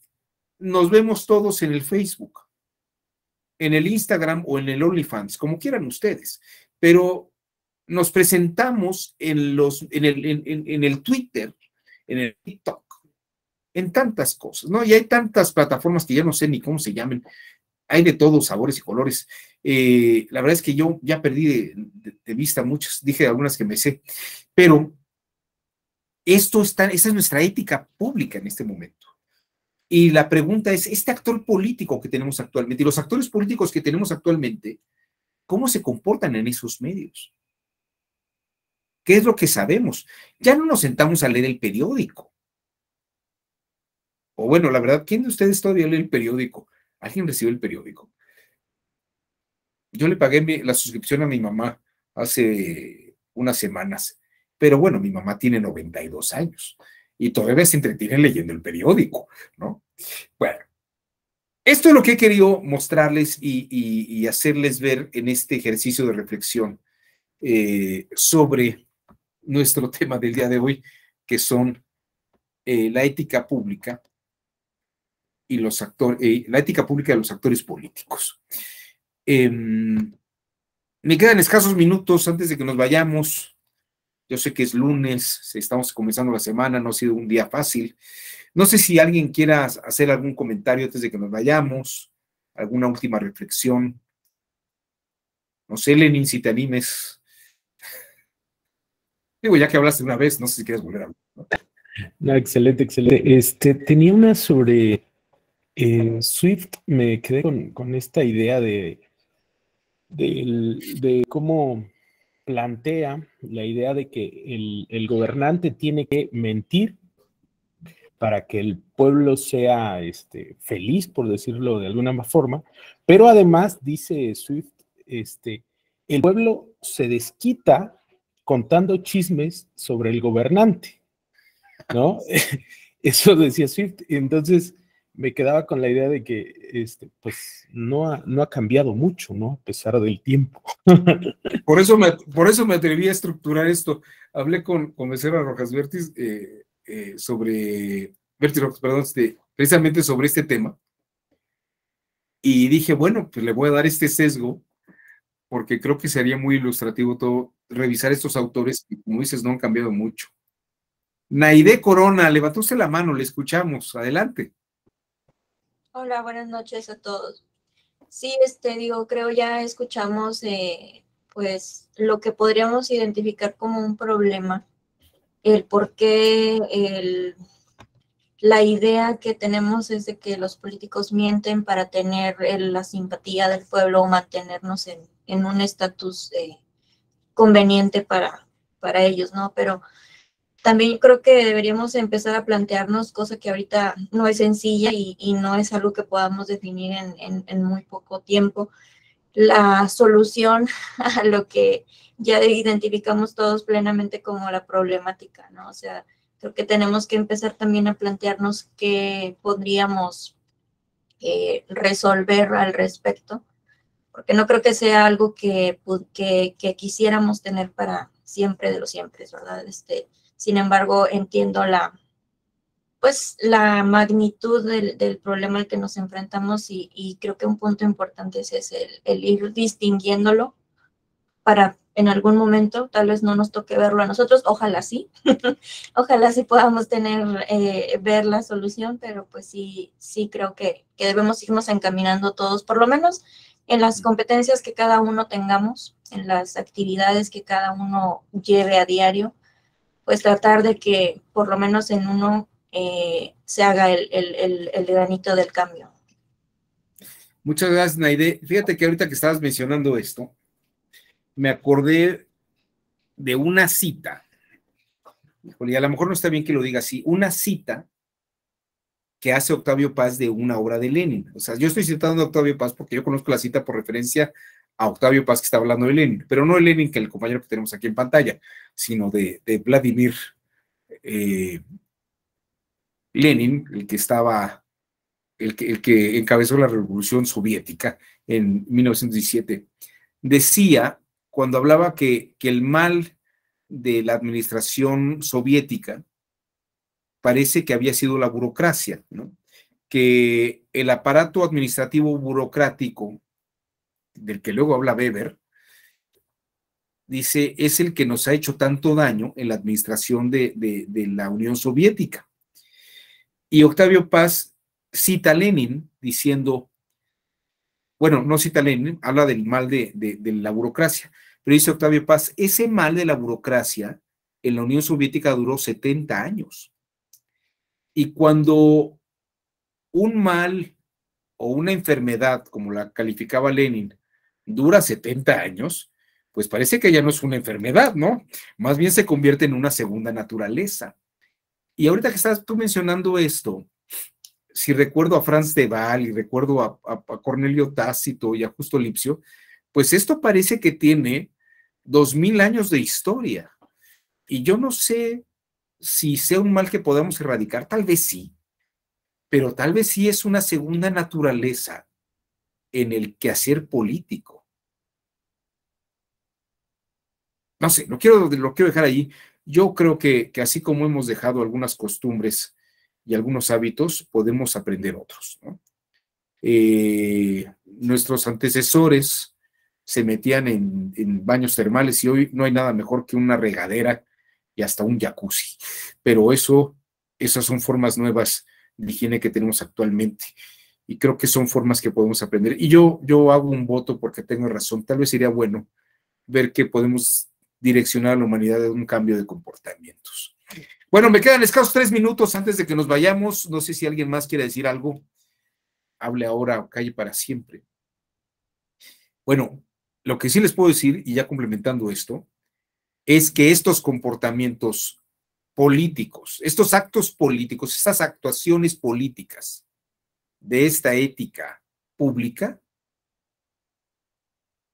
Speaker 1: nos vemos todos en el Facebook, en el Instagram o en el OnlyFans, como quieran ustedes, pero nos presentamos en, los, en, el, en el Twitter en el TikTok, en tantas cosas, ¿no? Y hay tantas plataformas que ya no sé ni cómo se llamen, hay de todos sabores y colores. Eh, la verdad es que yo ya perdí de, vista muchas, dije algunas que me sé, pero esto está, esa es nuestra ética pública en este momento. Y la pregunta es, este actor político que tenemos actualmente y los actores políticos que tenemos actualmente, ¿cómo se comportan en esos medios? ¿Qué es lo que sabemos? Ya no nos sentamos a leer el periódico. O bueno, la verdad, ¿quién de ustedes todavía lee el periódico? ¿Alguien recibe el periódico? Yo le pagué la suscripción a mi mamá hace unas semanas, pero bueno, mi mamá tiene 92 años y todavía se entretiene leyendo el periódico, ¿no? Bueno, esto es lo que he querido mostrarles y, hacerles ver en este ejercicio de reflexión eh, sobre nuestro <laughs> tema del día de hoy, que son eh, la ética pública y los actores, eh, la ética pública de los actores políticos. Em, me quedan escasos minutos antes de que nos vayamos. Yo sé que es lunes, estamos comenzando la semana, no ha sido un día fácil. No sé si alguien quiera hacer algún comentario antes de que nos vayamos, alguna última reflexión. No sé, Lenin, si te animes. Digo, ya que hablaste una vez, no sé si quieres volver a
Speaker 2: hablar. excelente, excelente. Este, tenía una sobre eh, Swift, me quedé con, esta idea de, de, cómo plantea la idea de que el, gobernante tiene que mentir para que el pueblo sea este, feliz, por decirlo de alguna forma, pero además, dice Swift, este, el pueblo se desquita contando chismes sobre el gobernante, ¿no? <laughs> Eso decía Swift. Entonces me quedaba con la idea de que, este, pues, no ha, no ha cambiado mucho, ¿no? A pesar del tiempo.
Speaker 1: <laughs> Por eso me, por eso me atreví a estructurar esto. Hablé con, con Becerra Rojas Vertis eh, eh, sobre, Vertis perdón, este, precisamente sobre este tema. Y dije, bueno, pues le voy a dar este sesgo porque creo que sería muy ilustrativo todo, revisar estos autores que, como dices, no han cambiado mucho. Naide Corona, levantó usted la mano, le escuchamos, adelante.
Speaker 4: Hola, buenas noches a todos. Sí, este, digo, creo ya escuchamos, eh, pues, lo que podríamos identificar como un problema, el por qué la idea que tenemos es de que los políticos mienten para tener eh, la simpatía del pueblo o mantenernos en, en un estatus eh, conveniente para, para ellos, ¿no? Pero también creo que deberíamos empezar a plantearnos cosa que ahorita no es sencilla y, no es algo que podamos definir en, muy poco tiempo. La solución <laughs> a lo que ya identificamos todos plenamente como la problemática, ¿no? O sea, creo que tenemos que empezar también a plantearnos qué podríamos eh, resolver al respecto porque no creo que sea algo pues, que, que, quisiéramos tener para siempre de los siempre, ¿verdad? Este, sin embargo, entiendo la, pues, la magnitud del, problema al que nos enfrentamos y, creo que un punto importante es el, el ir distinguiéndolo para en algún momento, tal vez no nos toque verlo a nosotros, ojalá sí, <laughs> ojalá sí podamos tener, eh, ver la solución, pero pues sí, sí creo que, que, debemos irnos encaminando todos, por lo menos en las competencias que cada uno tengamos, en las actividades que cada uno lleve a diario, pues tratar de que por lo menos en uno eh, se haga el, el, granito del cambio.
Speaker 1: Muchas gracias, Naide. Fíjate que ahorita que estabas mencionando esto, me acordé de una cita. a lo mejor no está bien que lo diga así, una cita que hace Octavio Paz de una obra de Lenin. O sea, yo estoy citando a Octavio Paz porque yo conozco la cita por referencia a Octavio Paz que está hablando de Lenin, pero no de Lenin, que el compañero que tenemos aquí en pantalla, sino de, Vladimir eh, Lenin, el que estaba, el que, el que encabezó la revolución soviética en 1917. Decía, cuando hablaba que, que el mal de la administración soviética parece que había sido la burocracia, ¿no? que el aparato administrativo burocrático, del que luego habla Weber, dice, es el que nos ha hecho tanto daño en la administración de, la Unión Soviética. Y Octavio Paz cita a Lenin diciendo, bueno, no cita a Lenin, habla del mal de, de la burocracia, pero dice Octavio Paz, ese mal de la burocracia en la Unión Soviética duró 70 años. Y cuando un mal o una enfermedad, como la calificaba Lenin, dura 70 años, pues parece que ya no es una enfermedad, ¿no? Más bien se convierte en una segunda naturaleza. Y ahorita que estás tú mencionando esto, si recuerdo a Franz de y recuerdo a, Cornelio Tácito y a Justo Lipsio, pues esto parece que tiene dos mil años de historia. Y yo no sé si sea un mal que podamos erradicar, tal vez sí, pero tal vez sí es una segunda naturaleza en el quehacer político. No sé, lo quiero, lo quiero dejar allí Yo creo que, así como hemos dejado algunas costumbres y algunos hábitos, podemos aprender otros. Eh, nuestros antecesores se metían en, en, baños termales y hoy no hay nada mejor que una regadera y hasta un jacuzzi. Pero eso, esas son formas nuevas de higiene que tenemos actualmente. Y creo que son formas que podemos aprender. Y yo, yo hago un voto porque tengo razón. Tal vez sería bueno ver que podemos direccionar a la humanidad a un cambio de comportamientos. Bueno, me quedan escasos tres minutos antes de que nos vayamos. No sé si alguien más quiere decir algo. Hable ahora o calle para siempre. Bueno, lo que sí les puedo decir, y ya complementando esto, es que estos comportamientos políticos, estos actos políticos, estas actuaciones políticas de esta ética pública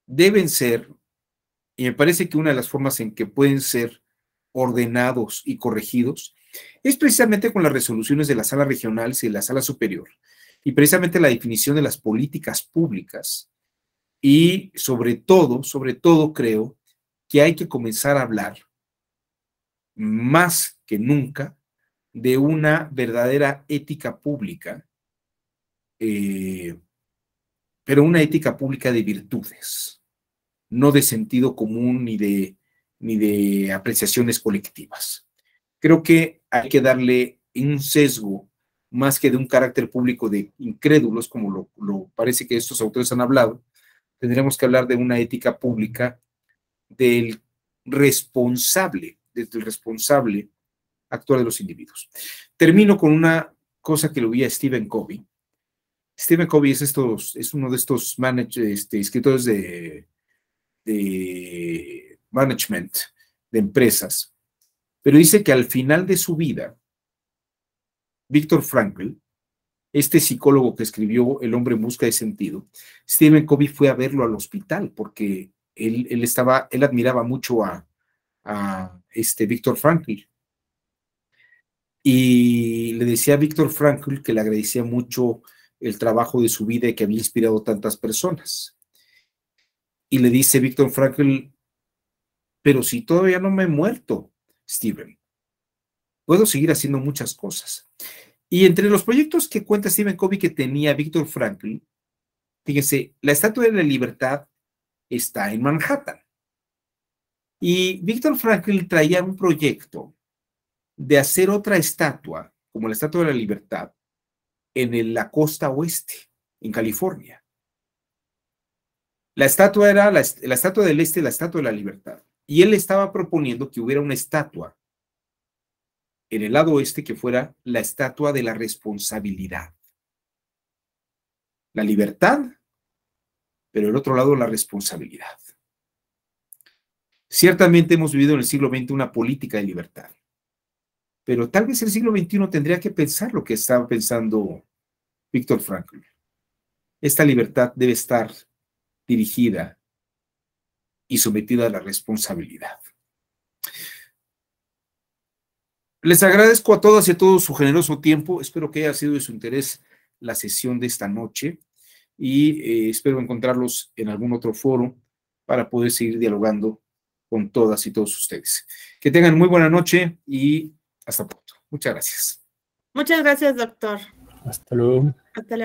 Speaker 1: deben ser, y me parece que una de las formas en que pueden ser ordenados y corregidos es precisamente con las resoluciones de la sala regional y de la sala superior, y precisamente la definición de las políticas públicas, y sobre todo, sobre todo creo, que hay que comenzar a hablar más que nunca de una verdadera ética pública, eh, pero una ética pública de virtudes, no de sentido común ni de, ni de apreciaciones colectivas. Creo que hay que darle un sesgo más que de un carácter público de incrédulos, como lo, lo parece que estos autores han hablado, tendremos que hablar de una ética pública del responsable, desde responsable actual de los individuos. Termino con una cosa que lo vi a Stephen Covey. Stephen Covey es, estos, es uno de estos este, escritores de, de management de empresas, pero dice que al final de su vida, Víctor Frankl, este psicólogo que escribió El hombre en busca de sentido, Stephen Covey fue a verlo al hospital porque él, estaba, él admiraba mucho a, este Víctor Frankl. Y le decía a Víctor Frankl que le agradecía mucho el trabajo de su vida y que había inspirado tantas personas. Y le dice Víctor Frankl, pero si todavía no me he muerto, Steven, puedo seguir haciendo muchas cosas. Y entre los proyectos que cuenta Stephen Covey que tenía Víctor Frankl, fíjense, la Estatua de la Libertad está en Manhattan. Y Víctor Franklin traía un proyecto de hacer otra estatua, como la Estatua de la Libertad, en la costa oeste, en California. La estatua era la, estatua del este, la estatua de la libertad. Y él estaba proponiendo que hubiera una estatua en el lado oeste que fuera la estatua de la responsabilidad. La libertad pero el otro lado la responsabilidad. Ciertamente hemos vivido en el siglo XX una política de libertad, pero tal vez el siglo XXI tendría que pensar lo que estaba pensando Víctor Franklin. Esta libertad debe estar dirigida y sometida a la responsabilidad. Les agradezco a todas y a todos su generoso tiempo. Espero que haya sido de su interés la sesión de esta noche y eh, espero encontrarlos en algún otro foro para poder seguir dialogando con todas y todos ustedes. Que tengan muy buena noche y hasta pronto. Muchas gracias.
Speaker 4: Muchas gracias, doctor.
Speaker 1: Hasta luego.
Speaker 4: Hasta luego.